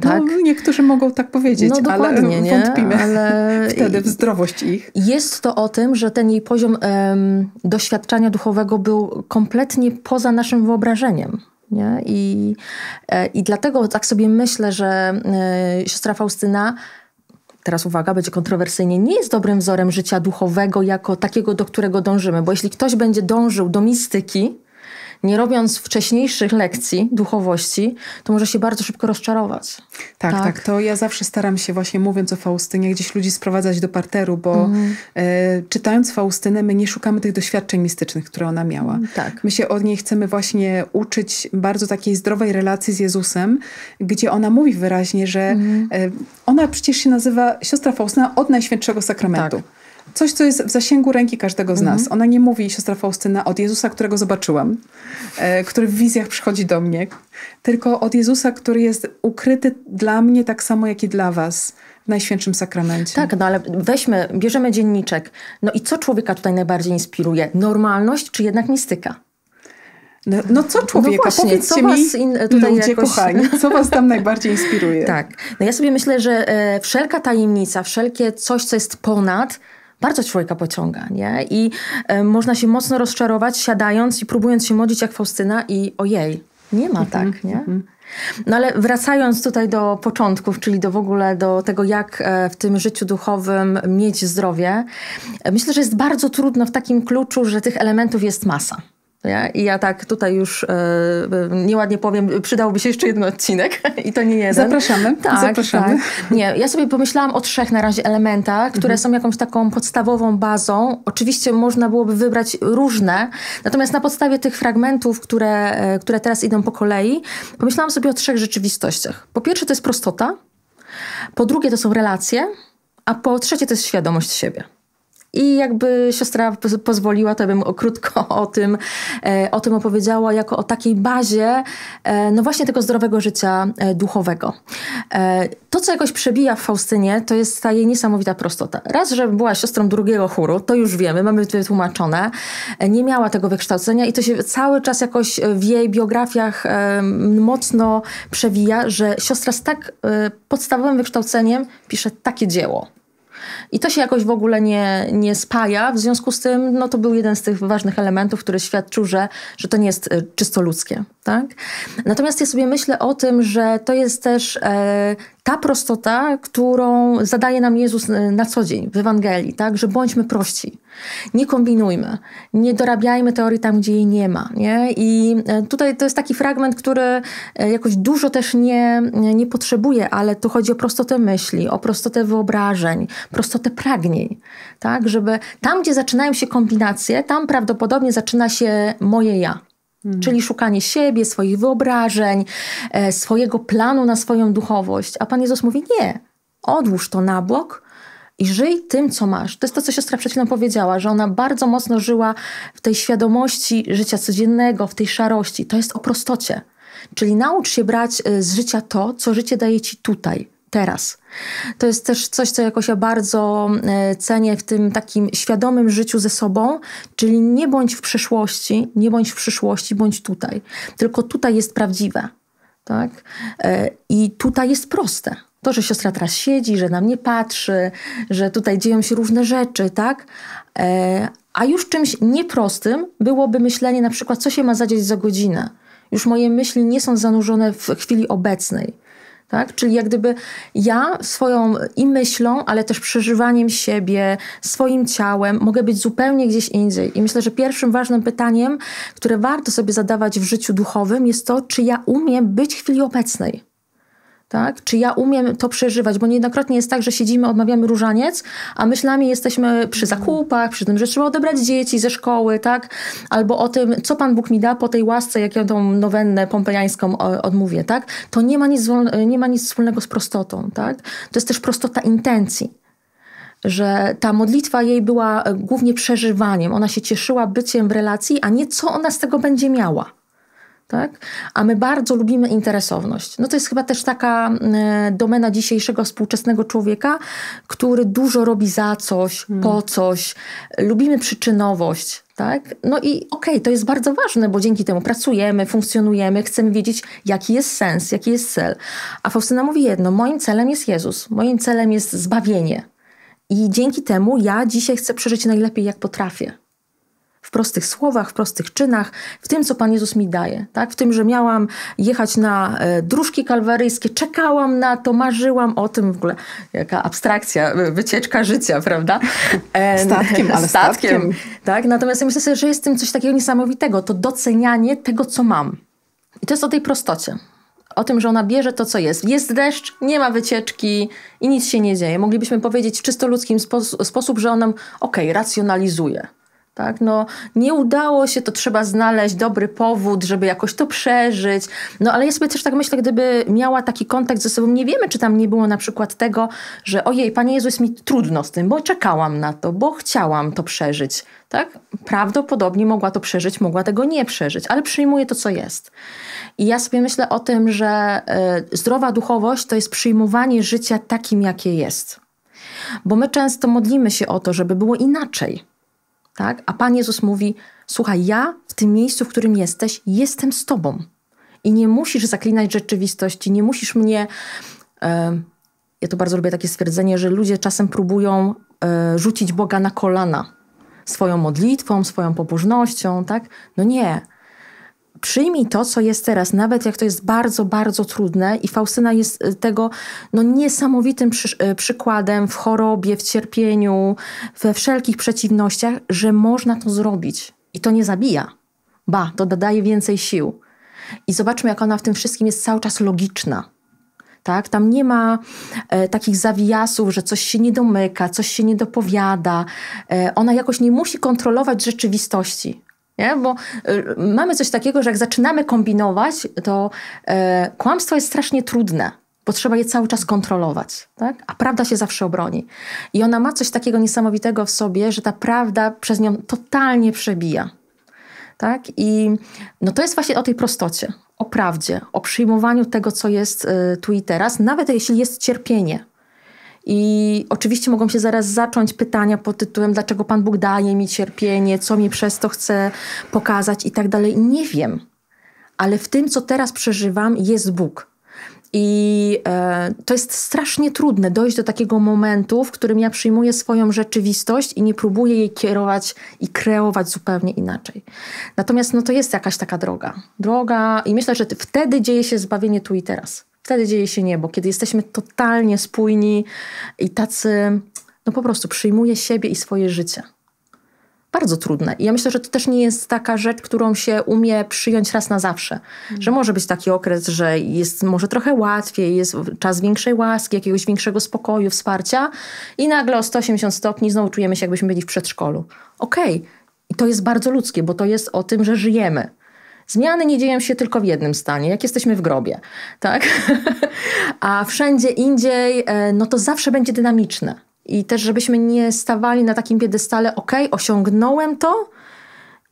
A: No, tak? No, niektórzy mogą tak powiedzieć, no, ale nie? wątpimy ale... wtedy w zdrowość ich. Jest to o tym, że ten jej poziom em, doświadczenia duchowego był kompletnie poza naszym wyobrażeniem. Nie? I, e, I dlatego tak sobie myślę, że e, siostra Faustyna teraz uwaga, będzie kontrowersyjnie, nie jest dobrym wzorem życia duchowego jako takiego, do którego dążymy, bo jeśli ktoś będzie dążył do mistyki, nie robiąc wcześniejszych lekcji duchowości, to może się bardzo szybko rozczarować. Tak, tak, tak. To ja zawsze staram się właśnie mówiąc
B: o Faustynie, gdzieś ludzi sprowadzać do parteru, bo mhm. E, czytając Faustynę, my nie szukamy tych doświadczeń mistycznych, które ona miała. Mhm, tak. My się od niej chcemy właśnie uczyć bardzo takiej zdrowej relacji z Jezusem, gdzie ona mówi wyraźnie, że mhm. E, ona przecież się nazywa siostra Faustyna od Najświętszego Sakramentu. Tak. Coś, co jest w zasięgu ręki każdego z nas. Mhm. Ona nie mówi, siostra Faustyna, od Jezusa, którego zobaczyłam, e, który w wizjach przychodzi do mnie, tylko od Jezusa, który jest ukryty dla mnie tak samo, jak i dla was. W
A: Najświętszym Sakramencie. Tak, no ale weźmy, bierzemy dzienniczek. No i co człowieka tutaj najbardziej inspiruje? Normalność czy jednak mistyka? No, no, co no człowieka, no właśnie, powiedzcie co mi, in, tutaj ludzie jakoś... kochani, co was tam najbardziej inspiruje? Tak, no ja sobie myślę, że e, wszelka tajemnica, wszelkie coś, co jest ponad, bardzo człowieka pociąga, nie? I y, można się mocno rozczarować, siadając i próbując się modzić jak Faustyna i ojej, nie ma tak, mm -hmm, nie? Mm -hmm. No ale wracając tutaj do początków, czyli do w ogóle do tego, jak e, w tym życiu duchowym mieć zdrowie, e, myślę, że jest bardzo trudno w takim kluczu, że tych elementów jest masa. Nie? No I ja tak tutaj już e, e, nieładnie powiem, przydałby się jeszcze jeden odcinek i to nie jeden. Zapraszamy. Tak, tak. Zapraszamy. Tak. Nie, ja sobie pomyślałam o trzech na razie elementach, które mhm. są jakąś taką podstawową bazą. Oczywiście można byłoby wybrać różne, natomiast na podstawie tych fragmentów, które, e, które teraz idą po kolei, pomyślałam sobie o trzech rzeczywistościach. Po pierwsze to jest prostota, po drugie to są relacje, a po trzecie to jest świadomość siebie. I jakby siostra pozwoliła, to bym krótko o tym, e, o tym opowiedziała, jako o takiej bazie, e, no właśnie tego zdrowego życia e, duchowego. To, co jakoś przebija w Faustynie, to jest ta jej niesamowita prostota. Raz, że była siostrą drugiego chóru, to już wiemy, mamy to wytłumaczone. Nie miała tego wykształcenia i to się cały czas jakoś w jej biografiach mocno przewija, że siostra z tak podstawowym wykształceniem pisze takie dzieło. I to się jakoś w ogóle nie, nie spaja. W związku z tym no, to był jeden z tych ważnych elementów, który świadczył, że, że to nie jest e, czysto ludzkie. Tak? Natomiast ja sobie myślę o tym, że to jest też e, ta prostota, którą zadaje nam Jezus e, na co dzień w Ewangelii, tak? Że bądźmy prości. Nie kombinujmy. Nie dorabiajmy teorii tam, gdzie jej nie ma, nie? I e, tutaj to jest taki fragment, który e, jakoś dużo też nie, nie potrzebuje, ale tu chodzi o prostotę myśli, o prostotę wyobrażeń, prostotę pragnień, tak? Żeby tam, gdzie zaczynają się kombinacje, tam prawdopodobnie zaczyna się moje ja. Mhm. Czyli szukanie siebie, swoich wyobrażeń, e, swojego planu na swoją duchowość. A Pan Jezus mówi: Nie, odłóż to na bok i żyj tym, co masz. To jest to, co siostra przed chwilą powiedziała, że ona bardzo mocno żyła w tej świadomości życia codziennego, w tej szarości. To jest o prostocie. Czyli naucz się brać e, z życia to, co życie daje ci tutaj teraz. To jest też coś, co jakoś ja bardzo e, cenię w tym takim świadomym życiu ze sobą, czyli nie bądź w przeszłości, nie bądź w przyszłości, bądź tutaj. Tylko tutaj jest prawdziwe. Tak? E, I tutaj jest proste. To, że siostra teraz siedzi, że na mnie patrzy, że tutaj dzieją się różne rzeczy, tak? E, a już czymś nieprostym byłoby myślenie na przykład, co się ma zadzieć za godzinę. Już moje myśli nie są zanurzone w chwili obecnej. Tak? Czyli jak gdyby ja swoją i myślą, ale też przeżywaniem siebie, swoim ciałem mogę być zupełnie gdzieś indziej. I myślę, że pierwszym ważnym pytaniem, które warto sobie zadawać w życiu duchowym, jest to, czy ja umiem być w chwili obecnej. Tak? Czy ja umiem to przeżywać? Bo niejednokrotnie jest tak, że siedzimy, odmawiamy różaniec, a myślami jesteśmy przy zakupach, przy tym, że trzeba odebrać dzieci ze szkoły, tak? Albo o tym, co Pan Bóg mi da po tej łasce, jak ja tą nowennę pompejańską e, odmówię, tak? To nie ma nic, e, nie ma nic wspólnego z prostotą, tak? To jest też prostota intencji że ta modlitwa jej była e, głównie przeżywaniem. Ona się cieszyła byciem w relacji, a nie co ona z tego będzie miała tak? a my bardzo lubimy interesowność. No to jest chyba też taka e, domena dzisiejszego współczesnego człowieka, który dużo robi za coś, hmm. po coś. Lubimy przyczynowość. Tak? No i okej, okay, to jest bardzo ważne, bo dzięki temu pracujemy, funkcjonujemy, chcemy wiedzieć, jaki jest sens, jaki jest cel. A Faustyna mówi jedno: moim celem jest Jezus, moim celem jest zbawienie. I dzięki temu ja dzisiaj chcę przeżyć najlepiej, jak potrafię w prostych słowach, w prostych czynach, w tym, co Pan Jezus mi daje. Tak? W tym, że miałam jechać na e, dróżki kalwaryjskie, czekałam na to, marzyłam o tym w ogóle. Jaka abstrakcja, wycieczka życia, prawda? Statkiem, ale statkiem. statkiem. Tak? Natomiast ja myślę sobie, że jest tym coś takiego niesamowitego, to docenianie tego, co mam. I to jest o tej prostocie o tym, że ona bierze to, co jest. Jest deszcz, nie ma wycieczki i nic się nie dzieje. Moglibyśmy powiedzieć w czysto ludzkim spo sposób, że on nam, okej, okay, racjonalizuje. Tak? No, nie udało się, to trzeba znaleźć dobry powód, żeby jakoś to przeżyć. No ale ja sobie też tak myślę, gdyby miała taki kontakt ze sobą, nie wiemy, czy tam nie było na przykład tego, że ojej, Panie Jezu, jest mi trudno z tym, bo czekałam na to, bo chciałam to przeżyć. Tak? Prawdopodobnie mogła to przeżyć, mogła tego nie przeżyć, ale przyjmuje to, co jest. I ja sobie myślę o tym, że y, zdrowa duchowość to jest przyjmowanie życia takim, jakie jest. Bo my często modlimy się o to, żeby było inaczej tak? A Pan Jezus mówi: Słuchaj, ja w tym miejscu, w którym jesteś, jestem z Tobą. I nie musisz zaklinać rzeczywistości, nie musisz mnie. E, ja to bardzo lubię takie stwierdzenie, że ludzie czasem próbują e, rzucić Boga na kolana swoją modlitwą, swoją pobożnością, tak? No nie przyjmij to, co jest teraz, nawet jak to jest bardzo, bardzo trudne i Faustyna jest y, tego no, niesamowitym przy, y, przykładem w chorobie, w cierpieniu, we wszelkich przeciwnościach, że można to zrobić i to nie zabija. Ba, to dodaje więcej sił. I zobaczmy, jak ona w tym wszystkim jest cały czas logiczna. Tak? Tam nie ma e, takich zawijasów, że coś się nie domyka, coś się nie dopowiada. E, ona jakoś nie musi kontrolować rzeczywistości. Nie? Bo y, mamy coś takiego, że jak zaczynamy kombinować, to y, kłamstwo jest strasznie trudne, bo trzeba je cały czas kontrolować, tak? a prawda się zawsze obroni. I ona ma coś takiego niesamowitego w sobie, że ta prawda przez nią totalnie przebija. Tak? I no to jest właśnie o tej prostocie, o prawdzie, o przyjmowaniu tego, co jest y, tu i teraz, nawet jeśli jest cierpienie, i oczywiście mogą się zaraz zacząć pytania pod tytułem, dlaczego Pan Bóg daje mi cierpienie, co mi przez to chce pokazać i tak dalej. Nie wiem, ale w tym, co teraz przeżywam, jest Bóg. I e, to jest strasznie trudne dojść do takiego momentu, w którym ja przyjmuję swoją rzeczywistość i nie próbuję jej kierować i kreować zupełnie inaczej. Natomiast no, to jest jakaś taka droga. Droga, i myślę, że wtedy dzieje się zbawienie tu i teraz wtedy dzieje się niebo, kiedy jesteśmy totalnie spójni i tacy, no po prostu przyjmuje siebie i swoje życie. Bardzo trudne. I ja myślę, że to też nie jest taka rzecz, którą się umie przyjąć raz na zawsze. Mhm. Że może być taki okres, że jest może trochę łatwiej, jest czas większej łaski, jakiegoś większego spokoju, wsparcia, i nagle o 180 stopni znowu czujemy się, jakbyśmy byli w przedszkolu. Okej, okay. i to jest bardzo ludzkie, bo to jest o tym, że żyjemy. Zmiany nie dzieją się tylko w jednym stanie, jak jesteśmy w grobie, tak? A wszędzie indziej, e, no to zawsze będzie dynamiczne. I też, żebyśmy nie stawali na takim piedestale, ok, osiągnąłem to,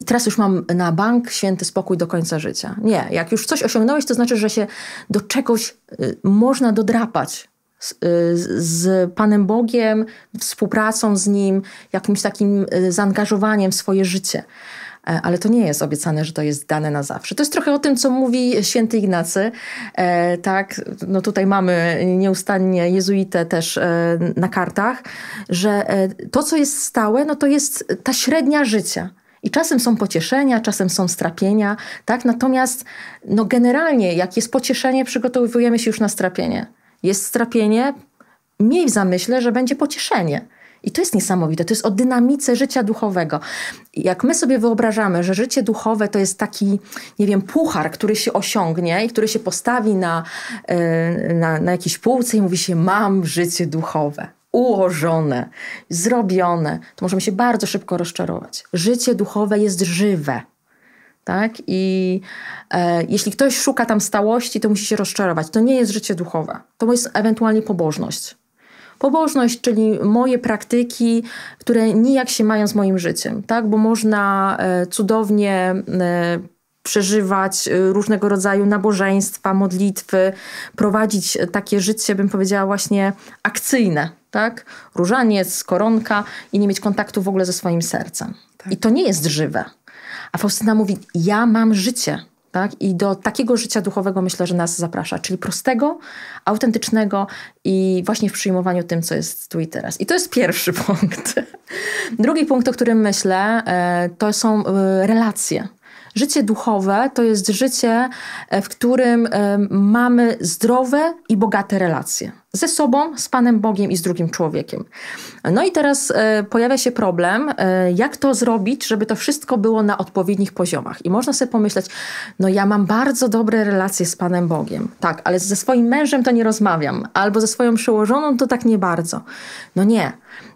A: i teraz już mam na bank święty spokój do końca życia. Nie, jak już coś osiągnąłeś, to znaczy, że się do czegoś y, można dodrapać. Y, z, z Panem Bogiem, współpracą z Nim, jakimś takim y, zaangażowaniem w swoje życie. E, ale to nie jest obiecane, że to jest dane na zawsze. To jest trochę o tym, co mówi święty Ignacy. E, tak, no tutaj mamy nieustannie jezuitę też e, na kartach, że to, co jest stałe, no to jest ta średnia życia. I czasem są pocieszenia, czasem są strapienia, tak? Natomiast no generalnie, jak jest pocieszenie, przygotowujemy się już na strapienie. Jest strapienie, miej w zamyśle, że będzie pocieszenie. I to jest niesamowite, to jest o dynamice życia duchowego. Jak my sobie wyobrażamy, że życie duchowe to jest taki, nie wiem, puchar, który się osiągnie i który się postawi na, e, na, na jakiejś półce i mówi się: Mam życie duchowe ułożone, zrobione, to możemy się bardzo szybko rozczarować. Życie duchowe jest żywe. Tak? I e, jeśli ktoś szuka tam stałości, to musi się rozczarować. To nie jest życie duchowe. To jest ewentualnie pobożność. Pobożność, czyli moje praktyki, które nijak się mają z moim życiem, tak? Bo można e, cudownie e, przeżywać e, różnego rodzaju nabożeństwa, modlitwy, prowadzić takie życie, bym powiedziała, właśnie akcyjne, tak? Różaniec, koronka i nie mieć kontaktu w ogóle ze swoim sercem. Tak. I to nie jest żywe. A Faustyna mówi: Ja mam życie. Tak? I do takiego życia duchowego myślę, że nas zaprasza, czyli prostego, autentycznego i właśnie w przyjmowaniu tym, co jest tu i teraz. I to jest pierwszy punkt. Drugi punkt, o którym myślę, e, to są e, relacje. Życie duchowe to jest życie, e, w którym e, mamy zdrowe i bogate relacje ze sobą, z Panem Bogiem i z drugim człowiekiem. No i teraz e, pojawia się problem, jak to zrobić, żeby to wszystko było na odpowiednich poziomach. I można sobie pomyśleć, no ja mam bardzo dobre relacje z Panem Bogiem, tak, ale ze swoim mężem to nie rozmawiam, albo ze swoją przełożoną to tak nie bardzo. No nie.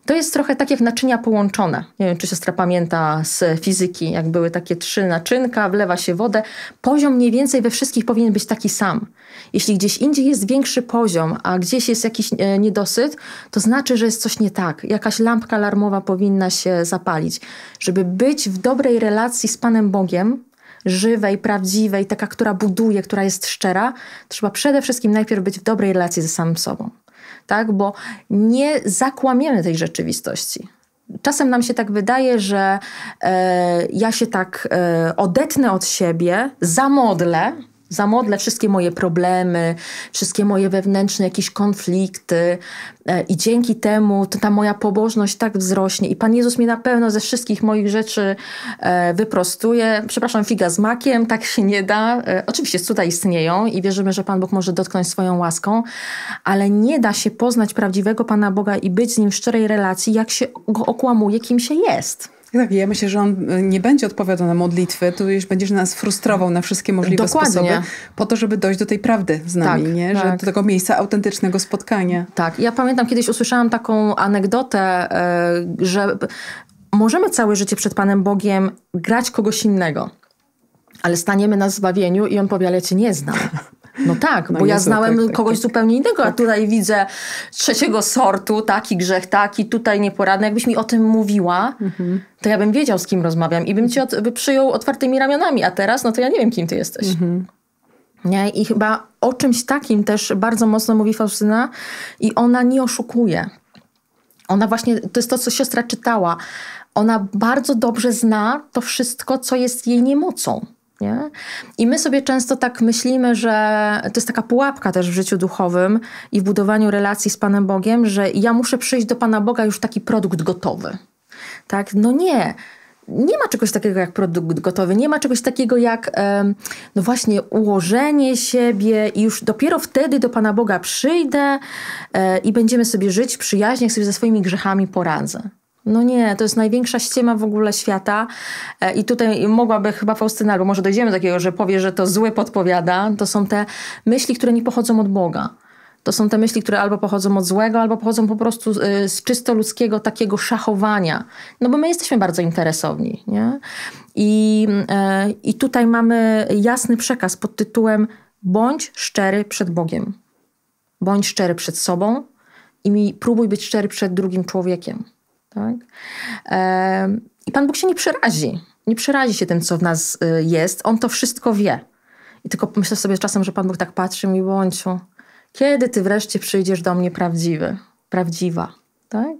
A: To jest trochę tak jak naczynia połączone. Nie wiem, czy siostra pamięta z fizyki, jak były takie trzy naczynka, wlewa się wodę. Poziom mniej więcej we wszystkich powinien być taki sam. Jeśli gdzieś indziej jest większy poziom, a gdzieś jest jakiś e, niedosyt, to znaczy, że jest coś nie tak. Jakaś lampka alarmowa powinna się zapalić. Żeby być w dobrej relacji z Panem Bogiem, żywej, prawdziwej, taka, która buduje, która jest szczera, trzeba przede wszystkim najpierw być w dobrej relacji ze samym sobą tak? bo nie zakłamiemy tej rzeczywistości. Czasem nam się tak wydaje, że e, ja się tak e, odetnę od siebie, zamodlę, zamodlę wszystkie moje problemy, wszystkie moje wewnętrzne jakieś konflikty e, i dzięki temu ta moja pobożność tak wzrośnie i Pan Jezus mnie na pewno ze wszystkich moich rzeczy e, wyprostuje. Przepraszam, figa z makiem, tak się nie da. E, oczywiście cuda istnieją i wierzymy, że Pan Bóg może dotknąć swoją łaską, ale nie da się poznać prawdziwego Pana Boga i być z Nim w szczerej relacji, jak się go okłamuje, kim się jest. Tak, ja myślę, że on y, nie
B: będzie odpowiadał na modlitwy, to już będziesz nas frustrował na wszystkie możliwe Dokładnie. sposoby, po to, żeby dojść do tej prawdy z nami, tak, nie? Że tak. do tego miejsca autentycznego
A: spotkania. Tak, ja pamiętam kiedyś usłyszałam taką anegdotę, y, że możemy całe życie przed Panem Bogiem grać kogoś innego, ale staniemy na zbawieniu i On powie, ale Cię nie znam. No tak, no bo ja znałem tak, tak, kogoś tak, zupełnie innego, a tak. tutaj widzę trzeciego sortu, taki grzech, taki, tutaj nieporadny. Jakbyś mi o tym mówiła, mhm. to ja bym wiedział, z kim rozmawiam i bym cię od, by przyjął otwartymi ramionami, a teraz, no to ja nie wiem, kim ty jesteś. Mhm. Nie? I chyba o czymś takim też bardzo mocno mówi Faustyna i ona nie oszukuje. Ona właśnie, to jest to, co siostra czytała. Ona bardzo dobrze zna to wszystko, co jest jej niemocą. Nie? I my sobie często tak myślimy, że to jest taka pułapka też w życiu duchowym i w budowaniu relacji z Panem Bogiem, że ja muszę przyjść do Pana Boga już taki produkt gotowy. Tak? No nie. Nie ma czegoś takiego jak produkt gotowy, nie ma czegoś takiego jak no właśnie ułożenie siebie i już dopiero wtedy do Pana Boga przyjdę e, i będziemy sobie żyć w jak sobie ze swoimi grzechami poradzę. No nie, to jest największa ściema w ogóle świata e, i tutaj mogłaby chyba Faustyna, bo może dojdziemy do takiego, że powie, że to zły podpowiada, to są te myśli, które nie pochodzą od Boga. To są te myśli, które albo pochodzą od złego, albo pochodzą po prostu e, z czysto ludzkiego takiego szachowania. No bo my jesteśmy bardzo interesowni, nie? I, e, i tutaj mamy jasny przekaz pod tytułem bądź szczery przed Bogiem. Bądź szczery przed sobą i próbuj być szczery przed drugim człowiekiem. Tak? I Pan Bóg się nie przerazi. Nie przerazi się tym, co w nas y, jest. On to wszystko wie. I tylko pomyślę sobie czasem, że Pan Bóg tak patrzy mi, błąciu, kiedy ty wreszcie przyjdziesz do mnie prawdziwy, prawdziwa, tak?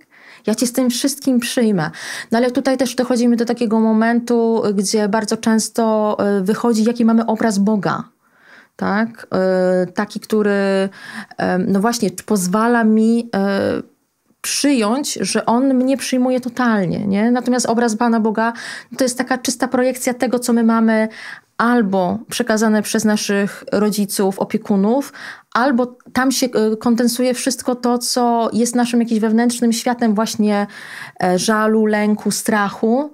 A: Ja cię z tym wszystkim przyjmę. No ale tutaj też dochodzimy do takiego momentu, gdzie bardzo często y, wychodzi, jaki mamy obraz Boga. Tak? Y, taki, który, no właśnie, pozwala mi przyjąć, że on mnie przyjmuje totalnie. Nie? Natomiast obraz Pana Boga to jest taka czysta projekcja tego, co my mamy albo przekazane przez naszych rodziców, opiekunów, albo tam się e, kondensuje wszystko to, co jest naszym jakimś wewnętrznym światem właśnie e, żalu, lęku, strachu,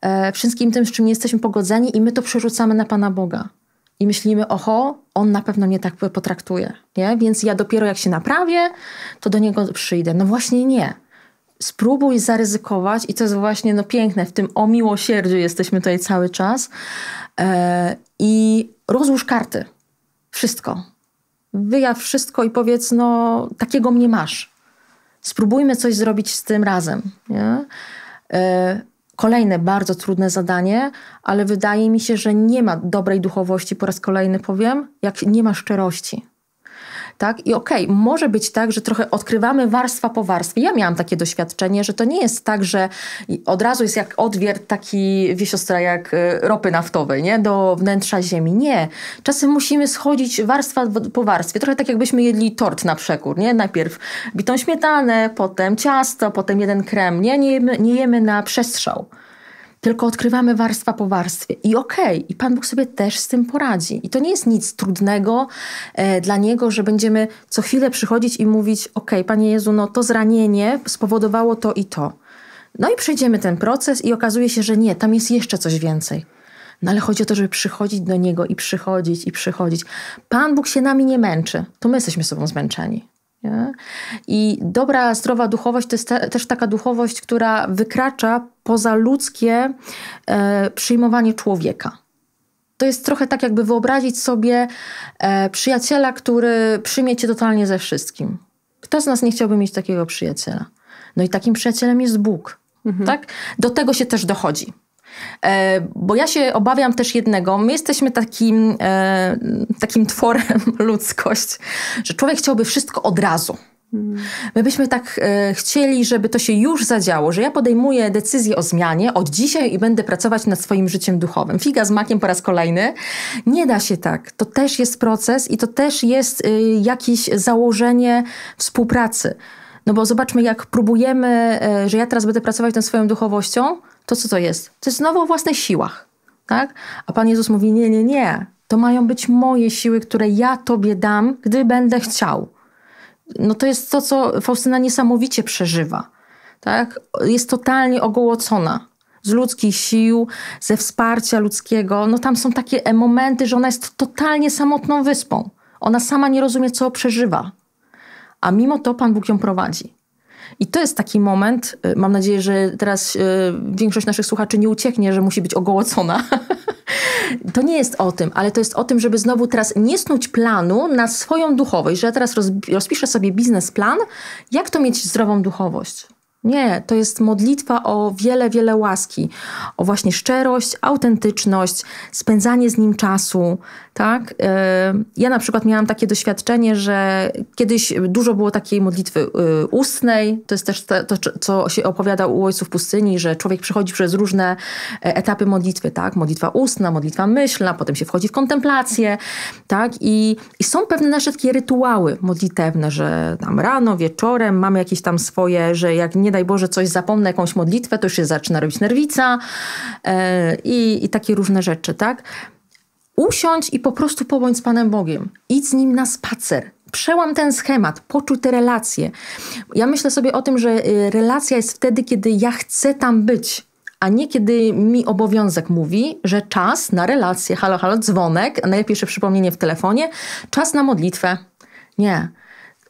A: e, wszystkim tym, z czym nie jesteśmy pogodzeni i my to przerzucamy na Pana Boga i myślimy, oho, on na pewno mnie tak potraktuje, nie? więc ja dopiero jak się naprawię, to do niego przyjdę. No właśnie nie. Spróbuj zaryzykować i to jest właśnie no, piękne, w tym o miłosierdziu jesteśmy tutaj cały czas e, i rozłóż karty. Wszystko. Wyjaw wszystko i powiedz, no takiego mnie masz. Spróbujmy coś zrobić z tym razem. Nie? E, Kolejne bardzo trudne zadanie, ale wydaje mi się, że nie ma dobrej duchowości, po raz kolejny powiem, jak nie ma szczerości tak? I okej, okay, może być tak, że trochę odkrywamy warstwa po warstwie. Ja miałam takie doświadczenie, że to nie jest tak, że od razu jest jak odwiert taki, wie siostra, jak y, ropy naftowej, nie? Do wnętrza ziemi. Nie. Czasem musimy schodzić warstwa po warstwie. Trochę tak jakbyśmy jedli tort na przekór, nie? Najpierw bitą śmietanę, potem ciasto, potem jeden krem, nie? Nie jemy, nie jemy na przestrzał tylko odkrywamy warstwa po warstwie. I okej, okay, i Pan Bóg sobie też z tym poradzi. I to nie jest nic trudnego e, dla Niego, że będziemy co chwilę przychodzić i mówić: okej, okay, Panie Jezu, no to zranienie spowodowało to i to. No i przejdziemy ten proces i okazuje się, że nie, tam jest jeszcze coś więcej. No ale chodzi o to, żeby przychodzić do Niego i przychodzić i przychodzić. Pan Bóg się nami nie męczy, to my jesteśmy sobą zmęczeni. Nie? I dobra, zdrowa duchowość to jest te, też taka duchowość, która wykracza poza ludzkie e, przyjmowanie człowieka. To jest trochę tak, jakby wyobrazić sobie e, przyjaciela, który przyjmie cię totalnie ze wszystkim. Kto z nas nie chciałby mieć takiego przyjaciela? No i takim przyjacielem jest Bóg. Mhm. Tak? Do tego się też dochodzi. E, bo ja się obawiam też jednego. My jesteśmy takim, e, takim tworem ludzkość, że człowiek chciałby wszystko od razu. Mm. My byśmy tak e, chcieli, żeby to się już zadziało, że ja podejmuję decyzję o zmianie od dzisiaj i będę pracować nad swoim życiem duchowym. Figa z makiem po raz kolejny. Nie da się tak. To też jest proces i to też jest y, jakieś założenie współpracy. No bo zobaczmy, jak próbujemy, e, że ja teraz będę pracować nad swoją duchowością, to co to jest? To jest znowu o własnych siłach, tak? A Pan Jezus mówi, nie, nie, nie. To mają być moje siły, które ja Tobie dam, gdy będę chciał. No to jest to, co Faustyna niesamowicie przeżywa, tak? Jest totalnie ogołocona z ludzkich sił, ze wsparcia ludzkiego. No tam są takie e, momenty, że ona jest totalnie samotną wyspą. Ona sama nie rozumie, co przeżywa a mimo to Pan Bóg ją prowadzi. I to jest taki moment, y, mam nadzieję, że teraz y, większość naszych słuchaczy nie ucieknie, że musi być ogołocona. to nie jest o tym, ale to jest o tym, żeby znowu teraz nie snuć planu na swoją duchowość, że ja teraz rozpiszę sobie biznesplan, jak to mieć zdrową duchowość. Nie, to jest modlitwa o wiele, wiele łaski, o właśnie szczerość, autentyczność, spędzanie z nim czasu, tak? Y, ja na przykład miałam takie doświadczenie, że kiedyś dużo było takiej modlitwy y, ustnej. To jest też to, co się opowiada u ojców pustyni, że człowiek przechodzi przez różne e, etapy modlitwy. Tak? Modlitwa ustna, modlitwa myślna, potem się wchodzi w kontemplację. Tak? I, i są pewne nasze takie rytuały modlitewne, że tam rano, wieczorem mamy jakieś tam swoje, że jak nie daj Boże coś zapomnę, jakąś modlitwę, to już się zaczyna robić nerwica e, i, i takie różne rzeczy. Tak? Usiądź i po prostu pobądź z Panem Bogiem. Idź z Nim na spacer. Przełam ten schemat, poczuj te relacje. Ja myślę sobie o tym, że y, relacja jest wtedy, kiedy ja chcę tam być, a nie kiedy mi obowiązek mówi, że czas na relację, halo, halo, dzwonek, najlepsze przypomnienie w telefonie, czas na modlitwę. Nie.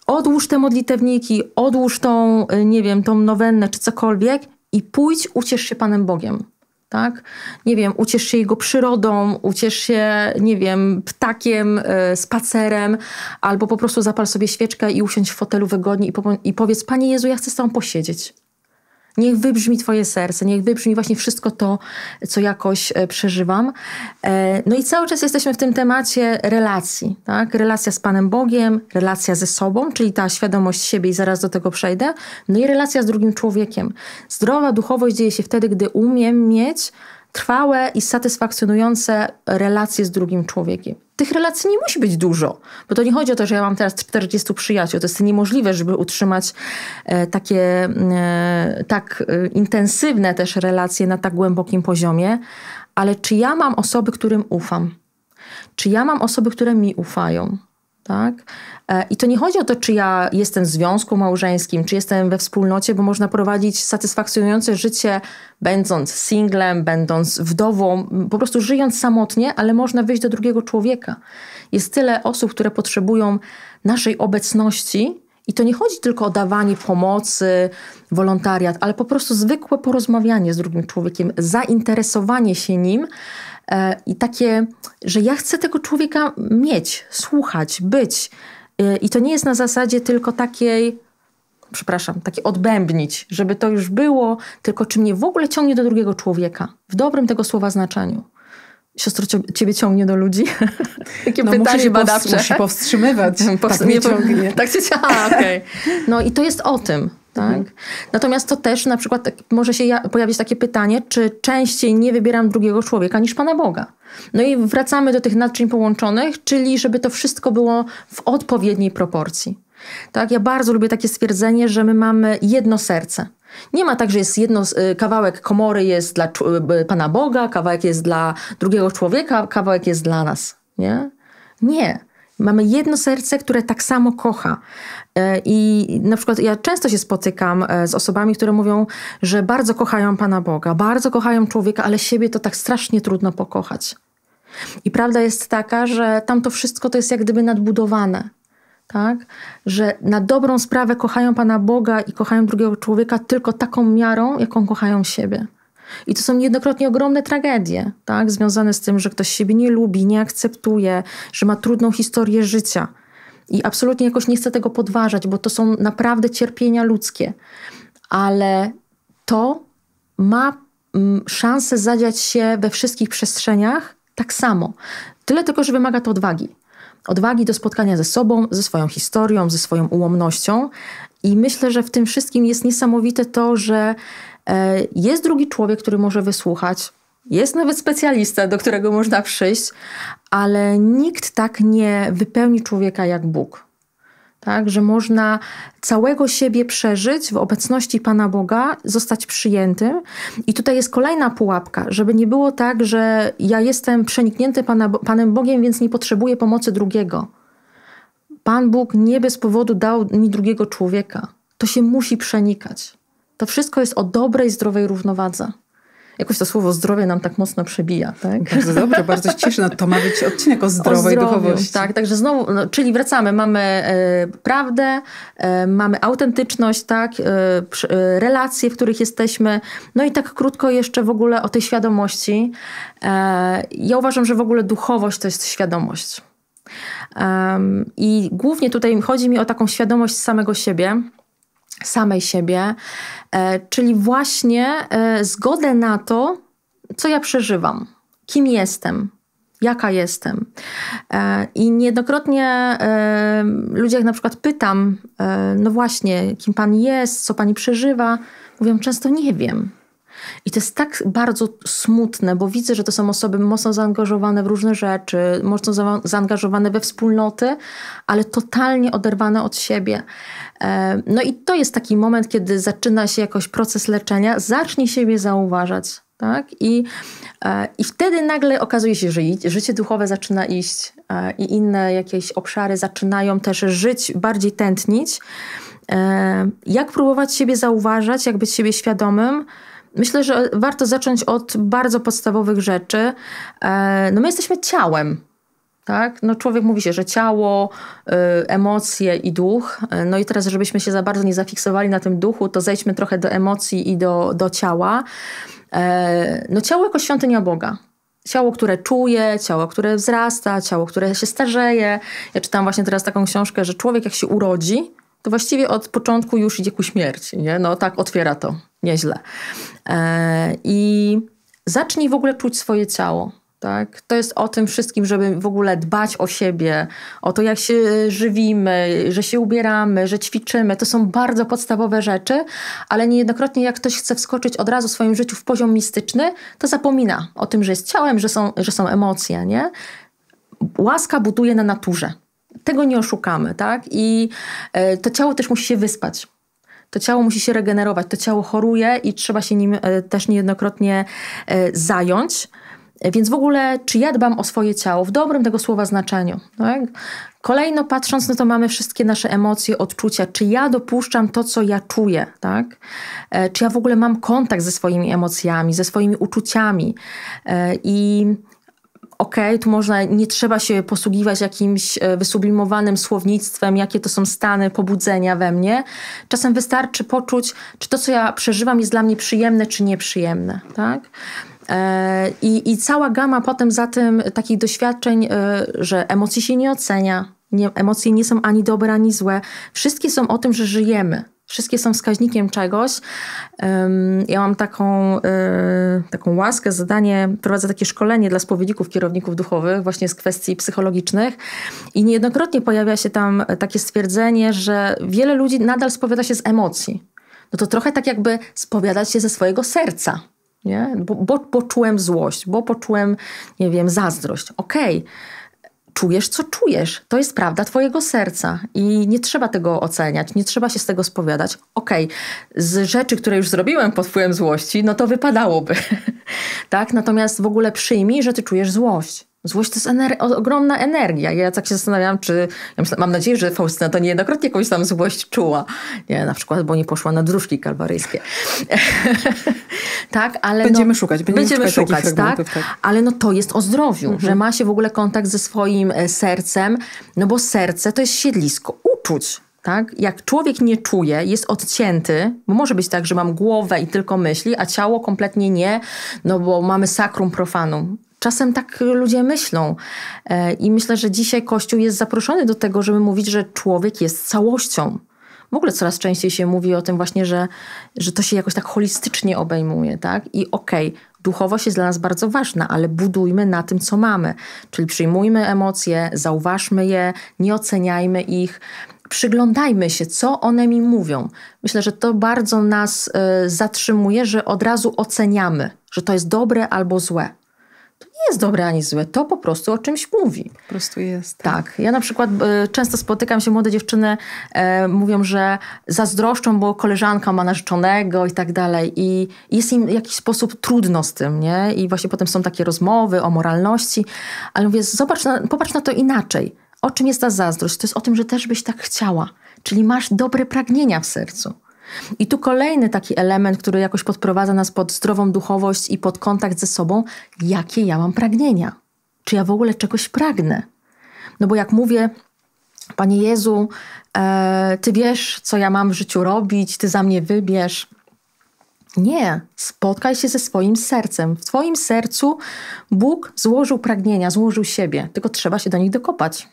A: Odłóż te modlitewniki, odłóż tą, y, nie wiem, tą nowennę czy cokolwiek i pójdź, uciesz się Panem Bogiem tak? Nie wiem, uciesz się jego przyrodą, uciesz się, nie wiem, ptakiem, y, spacerem, albo po prostu zapal sobie świeczkę i usiądź w fotelu wygodnie i, po, i powiedz, Panie Jezu, ja chcę z Tobą posiedzieć. Niech wybrzmi Twoje serce, niech wybrzmi właśnie wszystko to, co jakoś e, przeżywam. E, no i cały czas jesteśmy w tym temacie relacji, tak? Relacja z Panem Bogiem, relacja ze sobą, czyli ta świadomość siebie i zaraz do tego przejdę, no i relacja z drugim człowiekiem. Zdrowa duchowość dzieje się wtedy, gdy umiem mieć trwałe i satysfakcjonujące relacje z drugim człowiekiem. Tych relacji nie musi być dużo, bo to nie chodzi o to, że ja mam teraz 40 przyjaciół. To jest niemożliwe, żeby utrzymać e, takie e, tak e, intensywne też relacje na tak głębokim poziomie, ale czy ja mam osoby, którym ufam? Czy ja mam osoby, które mi ufają? Tak? E, I to nie chodzi o to, czy ja jestem w związku małżeńskim, czy jestem we wspólnocie, bo można prowadzić satysfakcjonujące życie, będąc singlem, będąc wdową, po prostu żyjąc samotnie, ale można wyjść do drugiego człowieka. Jest tyle osób, które potrzebują naszej obecności. I to nie chodzi tylko o dawanie pomocy, wolontariat, ale po prostu zwykłe porozmawianie z drugim człowiekiem, zainteresowanie się nim, E, i takie, że ja chcę tego człowieka mieć, słuchać, być. E, I to nie jest na zasadzie tylko takiej, przepraszam, takie odbębnić, żeby to już było, tylko czy mnie w ogóle ciągnie do drugiego człowieka, w dobrym tego słowa znaczeniu. Siostro, ciebie ciągnie do ludzi? Takie no, pytanie musi badawcze. Powstr- musi powstrzymywać. Powstr- tak mnie ciągnie. Tak cię ciągnie, okej. Okay. No i to jest o tym. Mhm. tak? Mhm. Natomiast to też na przykład tak, może się pojawić takie pytanie, czy częściej nie wybieram drugiego człowieka niż Pana Boga. No i wracamy do tych naczyń połączonych, czyli żeby to wszystko było w odpowiedniej proporcji. Tak, ja bardzo lubię takie stwierdzenie, że my mamy jedno serce. Nie ma tak, że jest jedno, y, kawałek komory jest dla y, y, Pana Boga, kawałek jest dla drugiego człowieka, kawałek jest dla nas. Nie? Nie. Mamy jedno serce, które tak samo kocha. E, I na przykład ja często się spotykam e, z osobami, które mówią, że bardzo kochają Pana Boga, bardzo kochają człowieka, ale siebie to tak strasznie trudno pokochać. I prawda jest taka, że tam to wszystko to jest jak gdyby nadbudowane. Tak? Że na dobrą sprawę kochają Pana Boga i kochają drugiego człowieka tylko taką miarą, jaką kochają siebie. I to są niejednokrotnie ogromne tragedie, tak? związane z tym, że ktoś siebie nie lubi, nie akceptuje, że ma trudną historię życia. I absolutnie jakoś nie chcę tego podważać, bo to są naprawdę cierpienia ludzkie. Ale to ma mm, szansę zadziać się we wszystkich przestrzeniach tak samo. Tyle tylko, że wymaga to odwagi. Odwagi do spotkania ze sobą, ze swoją historią, ze swoją ułomnością. I myślę, że w tym wszystkim jest niesamowite to, że E, jest drugi człowiek, który może wysłuchać. Jest nawet specjalista, do którego można przyjść, ale nikt tak nie wypełni człowieka jak Bóg. Tak, że można całego siebie przeżyć w obecności Pana Boga, zostać przyjętym. I tutaj jest kolejna pułapka, żeby nie było tak, że ja jestem przeniknięty Pana, Panem Bogiem, więc nie potrzebuję pomocy drugiego. Pan Bóg nie bez powodu dał mi drugiego człowieka. To się musi przenikać. To wszystko jest o dobrej, zdrowej równowadze. Jakoś to słowo zdrowie nam tak mocno przebija, tak? Bardzo
B: dobrze, bardzo się cieszę. No, to ma być odcinek o zdrowej o zdrowiu, duchowości.
A: Tak, także znowu, no, czyli wracamy. Mamy e, prawdę, e, mamy autentyczność, tak? E, e relacje, w których jesteśmy. No i tak krótko jeszcze w ogóle o tej świadomości. E, ja uważam, że w ogóle duchowość to jest świadomość. I głównie tutaj chodzi mi o taką świadomość samego siebie, samej siebie, e, czyli właśnie e, zgodę na to, co ja przeżywam, kim jestem, jaka jestem. E, I niejednokrotnie ludzie, jak na przykład pytam, no właśnie, kim pan jest, co pani przeżywa, mówią często nie wiem. I to jest tak bardzo smutne, bo widzę, że to są osoby mocno zaangażowane w różne rzeczy, mocno za zaangażowane we wspólnoty, ale totalnie oderwane od siebie. E, no i to jest taki moment, kiedy zaczyna się jakoś proces leczenia, zacznie siebie zauważać. Tak? I, e, I wtedy nagle okazuje się, że życie duchowe zaczyna iść e, i inne jakieś obszary zaczynają też żyć, bardziej tętnić. Jak próbować siebie zauważać, jak być siebie świadomym, Myślę, że warto zacząć od bardzo podstawowych rzeczy. E, no my jesteśmy ciałem. Tak? No człowiek mówi się, że ciało, y, emocje i duch. E, no i teraz, żebyśmy się za bardzo nie zafiksowali na tym duchu, to zejdźmy trochę do emocji i do, do ciała. E, no ciało jako świątynia Boga ciało, które czuje, ciało, które wzrasta, ciało, które się starzeje. Ja czytam właśnie teraz taką książkę, że człowiek jak się urodzi, to właściwie od początku już idzie ku śmierci. Nie? No tak otwiera to nieźle. E, I zacznij w ogóle czuć swoje ciało. Tak? To jest o tym wszystkim, żeby w ogóle dbać o siebie, o to, jak się e, żywimy, że się ubieramy, że ćwiczymy. To są bardzo podstawowe rzeczy, ale niejednokrotnie, jak ktoś chce wskoczyć od razu w swoim życiu w poziom mistyczny, to zapomina o tym, że jest ciałem, że są, że są emocje. Nie? Łaska buduje na naturze tego nie oszukamy, tak? I e, to ciało też musi się wyspać. To ciało musi się regenerować, to ciało choruje i trzeba się nim e, też niejednokrotnie e, zająć. Więc w ogóle, czy ja dbam o swoje ciało w dobrym tego słowa znaczeniu? Tak? Kolejno patrząc, no to mamy wszystkie nasze emocje, odczucia. Czy ja dopuszczam to, co ja czuję? Tak? Czy ja w ogóle mam kontakt ze swoimi emocjami, ze swoimi uczuciami? I okej, okay, tu można, nie trzeba się posługiwać jakimś e, wysublimowanym słownictwem, jakie to są stany pobudzenia we mnie. Czasem wystarczy poczuć, czy to, co ja przeżywam, jest dla mnie przyjemne, czy nieprzyjemne, tak? E, I, I cała gama potem za tym takich doświadczeń, e, że emocji się nie ocenia, nie, emocje nie są ani dobre, ani złe. Wszystkie są o tym, że żyjemy, wszystkie są wskaźnikiem czegoś. Ja mam taką, e, taką łaskę, zadanie, prowadzę takie szkolenie dla spowiedników, kierowników duchowych, właśnie z kwestii psychologicznych i niejednokrotnie pojawia się tam takie stwierdzenie, że wiele ludzi nadal spowiada się z emocji. No to trochę tak jakby spowiadać się ze swojego serca. Nie? Bo, bo poczułem złość, bo poczułem, nie wiem, zazdrość. Okej, okay czujesz, co czujesz. To jest prawda Twojego serca i nie trzeba tego oceniać, nie trzeba się z tego spowiadać. Okej, okay, z rzeczy, które już zrobiłem pod wpływem złości, no to wypadałoby. tak? Natomiast w ogóle przyjmij, że Ty czujesz złość. Złość to jest ener ogromna energia. Ja tak się zastanawiam, czy. Ja myślę, mam nadzieję, że Faustyna to niejednokrotnie jakąś tam złość czuła. Nie, na przykład, bo nie poszła na dróżki kalwaryjskie. tak, ale. No- będziemy no, szukać, będziemy, będziemy szukać, szukać tak? tak? Ale no to jest o zdrowiu, mhm. że ma się w ogóle kontakt ze swoim e, sercem, no bo serce to jest siedlisko uczuć. Tak? Jak człowiek nie czuje, jest odcięty, bo może być tak, że mam głowę i tylko myśli, a ciało kompletnie nie, no bo mamy sakrum profanum, Czasem tak ludzie myślą. E, I myślę, że dzisiaj Kościół jest zaproszony do tego, żeby mówić, że człowiek jest całością. W ogóle coraz częściej się mówi o tym właśnie, że, że to się jakoś tak holistycznie obejmuje, tak? I okej, okay, duchowość jest dla nas bardzo ważna, ale budujmy na tym, co mamy. Czyli przyjmujmy emocje, zauważmy je, nie oceniajmy ich, przyglądajmy się, co one mi mówią. Myślę, że to bardzo nas y, zatrzymuje, że od razu oceniamy, że to jest dobre albo złe nie jest dobre ani złe, to po prostu o czymś mówi. Po prostu jest. Tak. tak. Ja na przykład y, często spotykam się, młode dziewczyny y, mówią, że zazdroszczą, bo koleżanka ma narzeczonego i tak dalej. I jest im w jakiś sposób trudno z tym, nie? I właśnie potem są takie rozmowy o moralności, ale mówię, zobacz, na, popatrz na to inaczej. O czym jest ta zazdrość? To jest o tym, że też byś tak chciała. Czyli masz dobre pragnienia w sercu. I tu kolejny taki element, który jakoś podprowadza nas pod zdrową duchowość i pod kontakt ze sobą, jakie ja mam pragnienia. Czy ja w ogóle czegoś pragnę? No bo jak mówię, Panie Jezu, e, Ty wiesz, co ja mam w życiu robić, Ty za mnie wybierz. Nie, spotkaj się ze swoim sercem. W Twoim sercu Bóg złożył pragnienia, złożył siebie, tylko trzeba się do nich dokopać.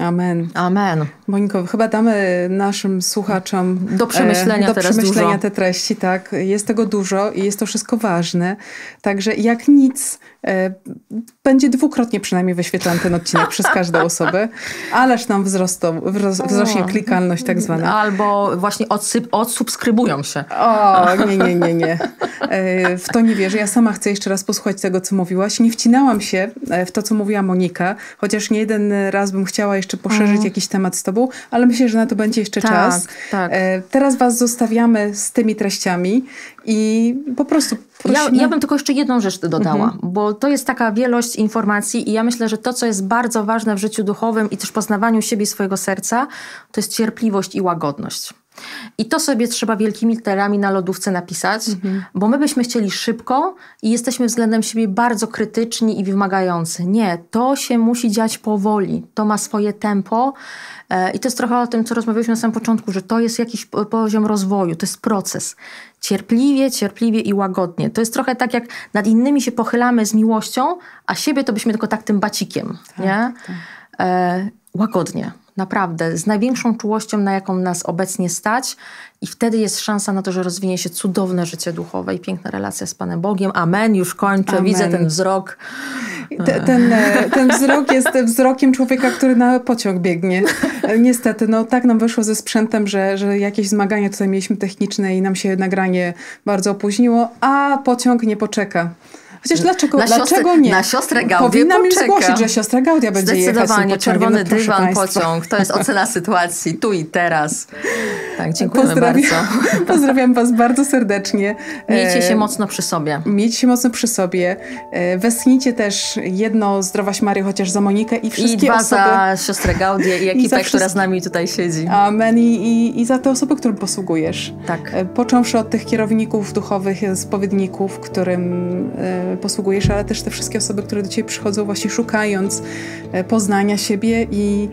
A: Amen. Amen. Moniko, chyba damy naszym słuchaczom do e, przemyślenia, do przemyślenia dużo. te
B: treści, tak. Jest tego dużo i jest to wszystko ważne. Także jak nic, e, będzie dwukrotnie przynajmniej wyświetlany ten odcinek przez każdą osobę, ależ nam wzrostą, wzrośnie klikalność tak zwana. Albo właśnie odsubskrybują się. O, nie, nie, nie, nie. E, w to nie wierzę. Ja sama chcę jeszcze raz posłuchać tego, co mówiłaś. Nie wcinałam się e, w to, co mówiła Monika, chociaż nie jeden raz bym chciała jeszcze poszerzyć mhm. jakiś temat z tobą, ale myślę, że na to będzie jeszcze tak, czas. Tak. E, teraz was zostawiamy z tymi treściami i po prostu prosimy... ja, ja bym tylko jeszcze jedną rzecz
A: dodała, mhm. bo to jest taka wielość informacji i ja myślę, że to, co jest bardzo ważne w życiu duchowym i też poznawaniu siebie i swojego serca, to jest cierpliwość i łagodność. I to sobie trzeba wielkimi literami na lodówce napisać, mhm. bo my byśmy chcieli szybko i jesteśmy względem siebie bardzo krytyczni i wymagający. Nie, to się musi dziać powoli, to ma swoje tempo e, i to jest trochę o tym, co rozmawialiśmy na samym początku, że to jest jakiś poziom rozwoju, to jest proces. Cierpliwie, cierpliwie i łagodnie. To jest trochę tak, jak nad innymi się pochylamy z miłością, a siebie to byśmy tylko tak tym bacikiem, tak, nie? Tak. E, łagodnie naprawdę, z największą czułością, na jaką nas obecnie stać, i wtedy jest szansa na to, że rozwinie się cudowne życie duchowe i piękna relacja z Panem Bogiem. Amen, już kończę, Amen. widzę ten wzrok. ten, e, ten wzrok jest wzrokiem człowieka, który na
B: pociąg biegnie. Niestety, no tak nam wyszło ze sprzętem, że, że jakieś zmagania tutaj mieliśmy techniczne i nam się nagranie bardzo opóźniło, a pociąg nie poczeka. Chociaż dlaczego, na dlaczego siostrę, nie? Na
A: siostrę Gaudię Powinnam poczeka. już zgłosić, że siostra Gaudia będzie jechać Zdecydowanie, czerwony dywan, Państwa. pociąg. To jest ocena sytuacji tu i teraz. Tak, dziękujemy Pozdrawiam, bardzo. Pozdrawiam Was bardzo
B: serdecznie. Miejcie się e, mocno przy sobie. Miejcie się mocno przy sobie. E, westchnijcie też jedno Zdrowaś Mary, chociaż za Monikę i wszystkie I dwa osoby... za
A: siostrę Gaudię
B: i ekipę, i która z nami tutaj siedzi. Amen. I, i, I, za te osoby, którym posługujesz. Tak. E, począwszy od tych kierowników duchowych, spowiedników, którym E, posługujesz, ale też te wszystkie osoby, które do Ciebie przychodzą właśnie szukając e, poznania siebie i,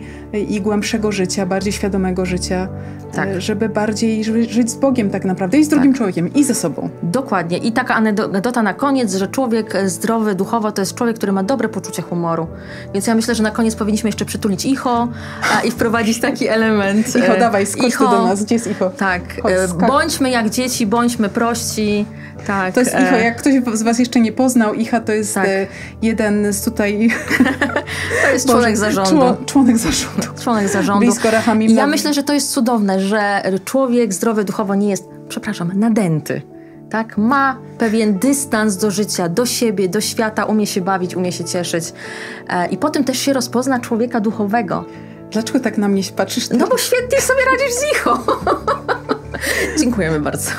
B: i głębszego
A: życia, bardziej świadomego życia tak. E, żeby bardziej żeby żyć z Bogiem tak naprawdę i z drugim tak. człowiekiem i ze sobą. Dokładnie. I taka anegdota na koniec, że człowiek e, zdrowy duchowo to jest człowiek, który ma dobre poczucie humoru. Więc ja myślę, że na koniec powinniśmy jeszcze przytulić icho a, i wprowadzić taki element. Icho, e, dawaj, skocz do nas. Gdzie jest icho? Tak. Chodź, bądźmy jak dzieci, bądźmy prości. Tak. To jest icho. Jak ktoś z was jeszcze nie poznał, icha to jest tak. jeden z tutaj... to jest Boże, członek zarządu. członek zarządu. Członek zarządu. Blisko Rahamim. Ja myślę, że to jest cudowne, że człowiek zdrowy duchowo nie jest, przepraszam, nadęty. Tak? Ma pewien dystans do życia, do siebie, do świata, umie się bawić, umie się cieszyć. E, I po tym też się rozpozna człowieka duchowego. Dlaczego tak na mnie się patrzysz? No bo świetnie sobie radzisz z ichą. Dziękujemy bardzo.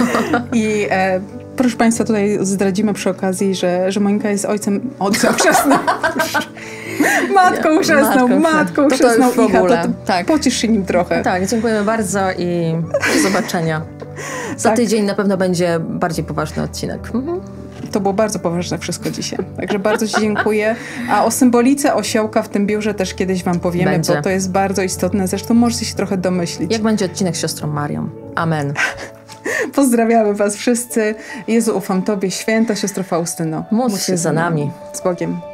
B: I e, proszę Państwa, tutaj zdradzimy przy okazji, że, że Monika jest ojcem od zawsze.
A: Matką chrzestną, matką, chrzestną. To, to w ogóle. to, tak. Pocisz się nim trochę. Tak, dziękujemy bardzo i do zobaczenia. Za tak. tydzień na pewno będzie bardziej poważny odcinek. Mhm. To było bardzo poważne wszystko dzisiaj. Także bardzo Ci dziękuję.
B: A o symbolice osiołka w tym biurze też kiedyś Wam powiemy, będzie. bo to jest bardzo istotne. Zresztą możecie się trochę domyślić. Jak będzie odcinek z siostrą Marią. Amen. Pozdrawiamy Was wszyscy. Jezu, ufam Tobie. Święta siostro Faustyno. Módl się za nami. Z Bogiem.